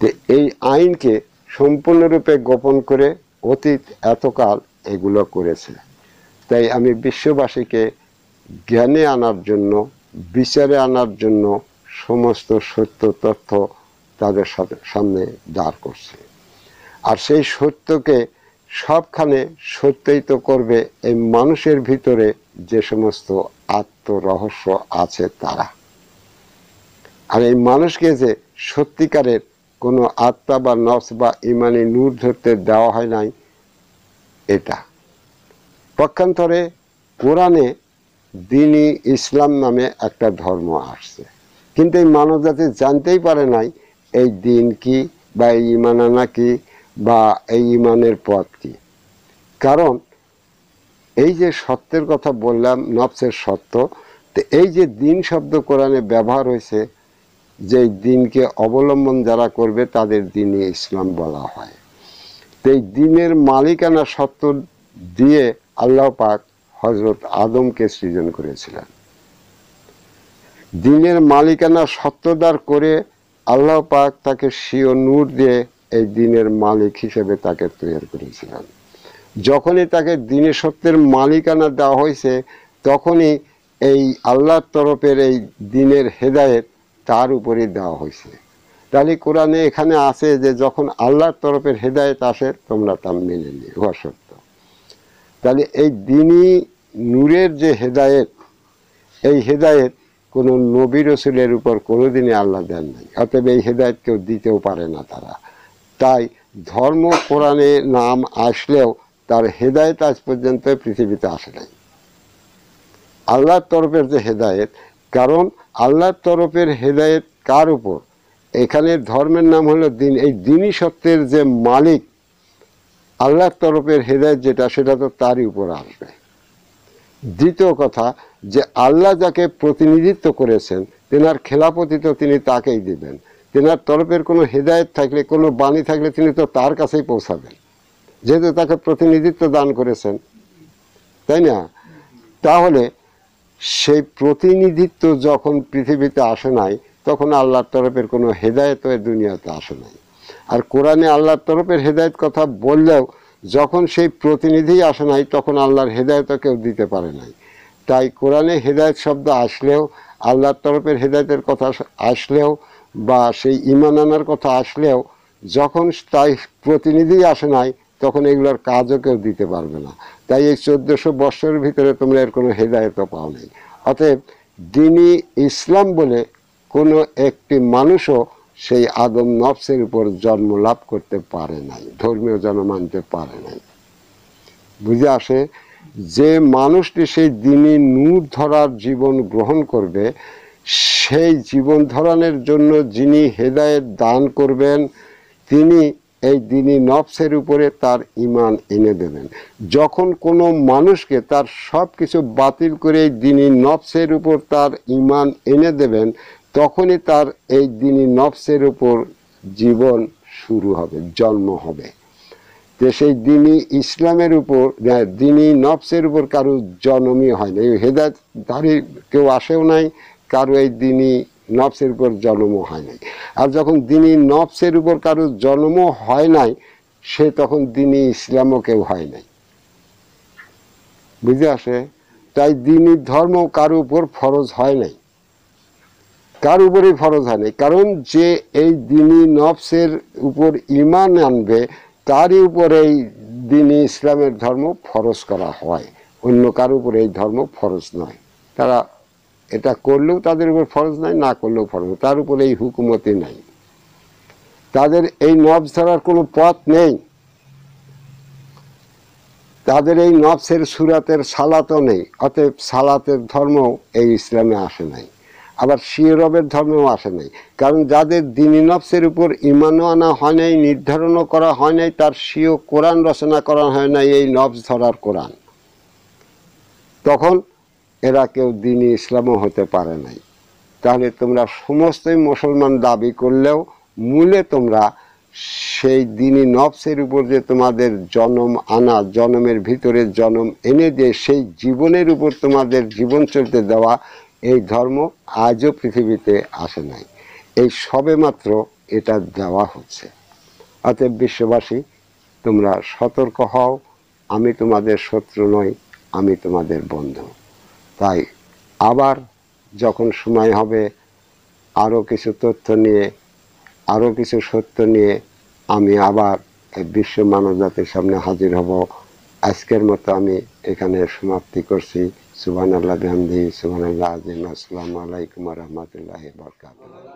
যে এই আইনকে সম্পূর্ণরূপে গোপন করে অতীত এতকাল এগুলো করেছে তাই আমি বিশ্ববাসীকে জ্ঞানে আনার জন্য বিচারে আনার জন্য সমস্ত সত্য তথ্য তাদের সামনে দাঁড় করছে আর সেই সত্যকে সবখানে সত্যই তো করবে এই মানুষের ভিতরে যে সমস্ত আত্মরহস্য আছে তারা আর এই মানুষকে যে সত্যিকারের কোনো আত্মা বা নস বা ইমানে নূর ধরতে দেওয়া হয় নাই এটা পক্ষান্তরে কোরআনে দিনই ইসলাম নামে একটা ধর্ম আসছে কিন্তু এই মানব জাতি জানতেই পারে নাই এই দিন কি বা এই ইমানানা কি বা এই ইমানের পথ কি কারণ এই যে সত্যের কথা বললাম নফসের সত্য তো এই যে দিন শব্দ কোরআনে ব্যবহার হয়েছে যে দিনকে অবলম্বন যারা করবে তাদের দিনে ইসলাম বলা হয় তো এই দিনের মালিকানা সত্য দিয়ে আল্লাহ পাক হজরত আদমকে সৃজন করেছিলেন দিনের মালিকানা সত্যদার করে আল্লাহ পাক তাকে সিও নূর দিয়ে এই দিনের মালিক হিসেবে তাকে তৈরি করেছিলেন যখনই তাকে দিনে সত্যের মালিকানা দেওয়া হয়েছে তখনই এই আল্লাহর তরফের এই দিনের হেদায়েত তার উপরে দেওয়া হয়েছে তাহলে কোরআনে এখানে আছে যে যখন আল্লাহর তরফের হেদায়ত আসে তোমরা তা মেনে নি হওয়া সত্য তাহলে এই দিনই নূরের যে হেদায়েত এই হেদায়েত কোনো নবী রসুলের উপর কোনোদিনই আল্লাহ দেন নাই অতএব এই হেদায়ত কেউ দিতেও পারে না তারা তাই ধর্ম কোরআনে নাম আসলেও তার হেদায়ত আজ পর্যন্ত পৃথিবীতে আসে নাই আল্লাহর তরফের যে হেদায়ত কারণ আল্লাহর তরফের হেদায়েত কার উপর এখানে ধর্মের নাম হলো দিন এই দিনই সত্যের যে মালিক আল্লাহর তরফের হেদায়ত যেটা সেটা তো তারই উপর আসবে দ্বিতীয় কথা যে আল্লাহ যাকে প্রতিনিধিত্ব করেছেন তেনার খেলাপতি তো তিনি তাকেই দিবেন তেনার তরফের কোনো হেদায়ত থাকলে কোনো বাণী থাকলে তিনি তো তার কাছেই পৌঁছাবেন যেহেতু তাকে প্রতিনিধিত্ব দান করেছেন তাই না তাহলে সেই প্রতিনিধিত্ব যখন পৃথিবীতে আসে নাই তখন আল্লাহর তরফের কোনো হেদায়ত দুনিয়াতে আসে নাই আর কোরআনে আল্লাহর তরফের হেদায়ত কথা বললেও যখন সেই প্রতিনিধি আসে নাই তখন আল্লাহর হেদায়ত কেউ দিতে পারে নাই তাই কোরআনে হেদায়ত শব্দ আসলেও আল্লাহর তরফের হেদায়তের কথা আসলেও বা সেই ইমান আনার কথা আসলেও যখন তাই প্রতিনিধি আসে নাই তখন এগুলোর কাজও কেউ দিতে পারবে না তাই এই চোদ্দশো বৎসরের ভিতরে তোমরা এর কোনো হেদায়তও পাও নাই অতএব দিনই ইসলাম বলে কোনো একটি মানুষও সেই আদম নফসের উপর জন্ম লাভ করতে পারে নাই ধর্মীয় জন্ম মানতে পারে নাই বুঝে আসে যে মানুষটি সেই দিনই নূর ধরার জীবন গ্রহণ করবে সেই জীবন ধরানের জন্য যিনি হেদায়ত দান করবেন তিনি এই দিনই নফসের উপরে তার ইমান এনে দেবেন যখন কোনো মানুষকে তার সব কিছু বাতিল করে এই দিনই নফসের উপর তার ইমান এনে দেবেন তখনই তার এই দিনই নফসের উপর জীবন শুরু হবে জন্ম হবে যে সেই দিনই ইসলামের উপর হ্যাঁ, দিনই নফসের উপর কারো জন্মই হয় না হেদায়তধারী কেউ আসেও নাই কারো এই দিনই নফসের উপর জন্মও হয় নাই আর যখন দিনই নফসের উপর কারো জন্মও হয় নাই সে তখন দিনই ইসলামও কেউ হয় নাই বুঝে আসে তাই দিনই ধর্ম কারো উপর ফরজ হয় নাই কার উপরেই ফরজ হয় নাই কারণ যে এই দিনই নফসের উপর ইমান আনবে তারই উপরেই এই দিনই ইসলামের ধর্ম ফরজ করা হয় অন্য কারো উপর এই ধর্ম ফরজ নয় তারা এটা করলেও তাদের উপর ফরজ নাই না করলেও ফরজ তার উপরে এই হুকুমতি নাই তাদের এই নব ছাড়ার কোনো পথ নেই তাদের এই নবসের সুরাতের সালাতও নেই অতএব সালাতের ধর্ম এই ইসলামে আসে নাই আবার শিয়রবের ধর্মেও আসে নাই কারণ যাদের দিনী নবসের উপর ইমানও আনা হয় নাই নির্ধারণও করা হয় নাই তার সিও কোরআন রচনা করা হয় নাই এই নবস ধরার কোরআন তখন এরা কেউ দিনই ইসলামও হতে পারে নাই তাহলে তোমরা সমস্তই মুসলমান দাবি করলেও মূলে তোমরা সেই দিনই নফসের উপর যে তোমাদের জনম আনা জনমের ভিতরে জনম এনে দিয়ে সেই জীবনের উপর তোমাদের জীবন চলতে দেওয়া এই ধর্ম আজও পৃথিবীতে আসে নাই এই সবে মাত্র এটা দেওয়া হচ্ছে অতএব বিশ্ববাসী তোমরা সতর্ক হও আমি তোমাদের শত্রু নই আমি তোমাদের বন্ধু তাই আবার যখন সময় হবে আরও কিছু তথ্য নিয়ে আরও কিছু সত্য নিয়ে আমি আবার বিশ্ব মানব জাতির সামনে হাজির হব আজকের মতো আমি এখানে সমাপ্তি করছি সুবান আল্লাহ বেহামদি সুবান আল্লাহ আজিম আসসালামু আলাইকুম রহমতুল্লাহ বরকাত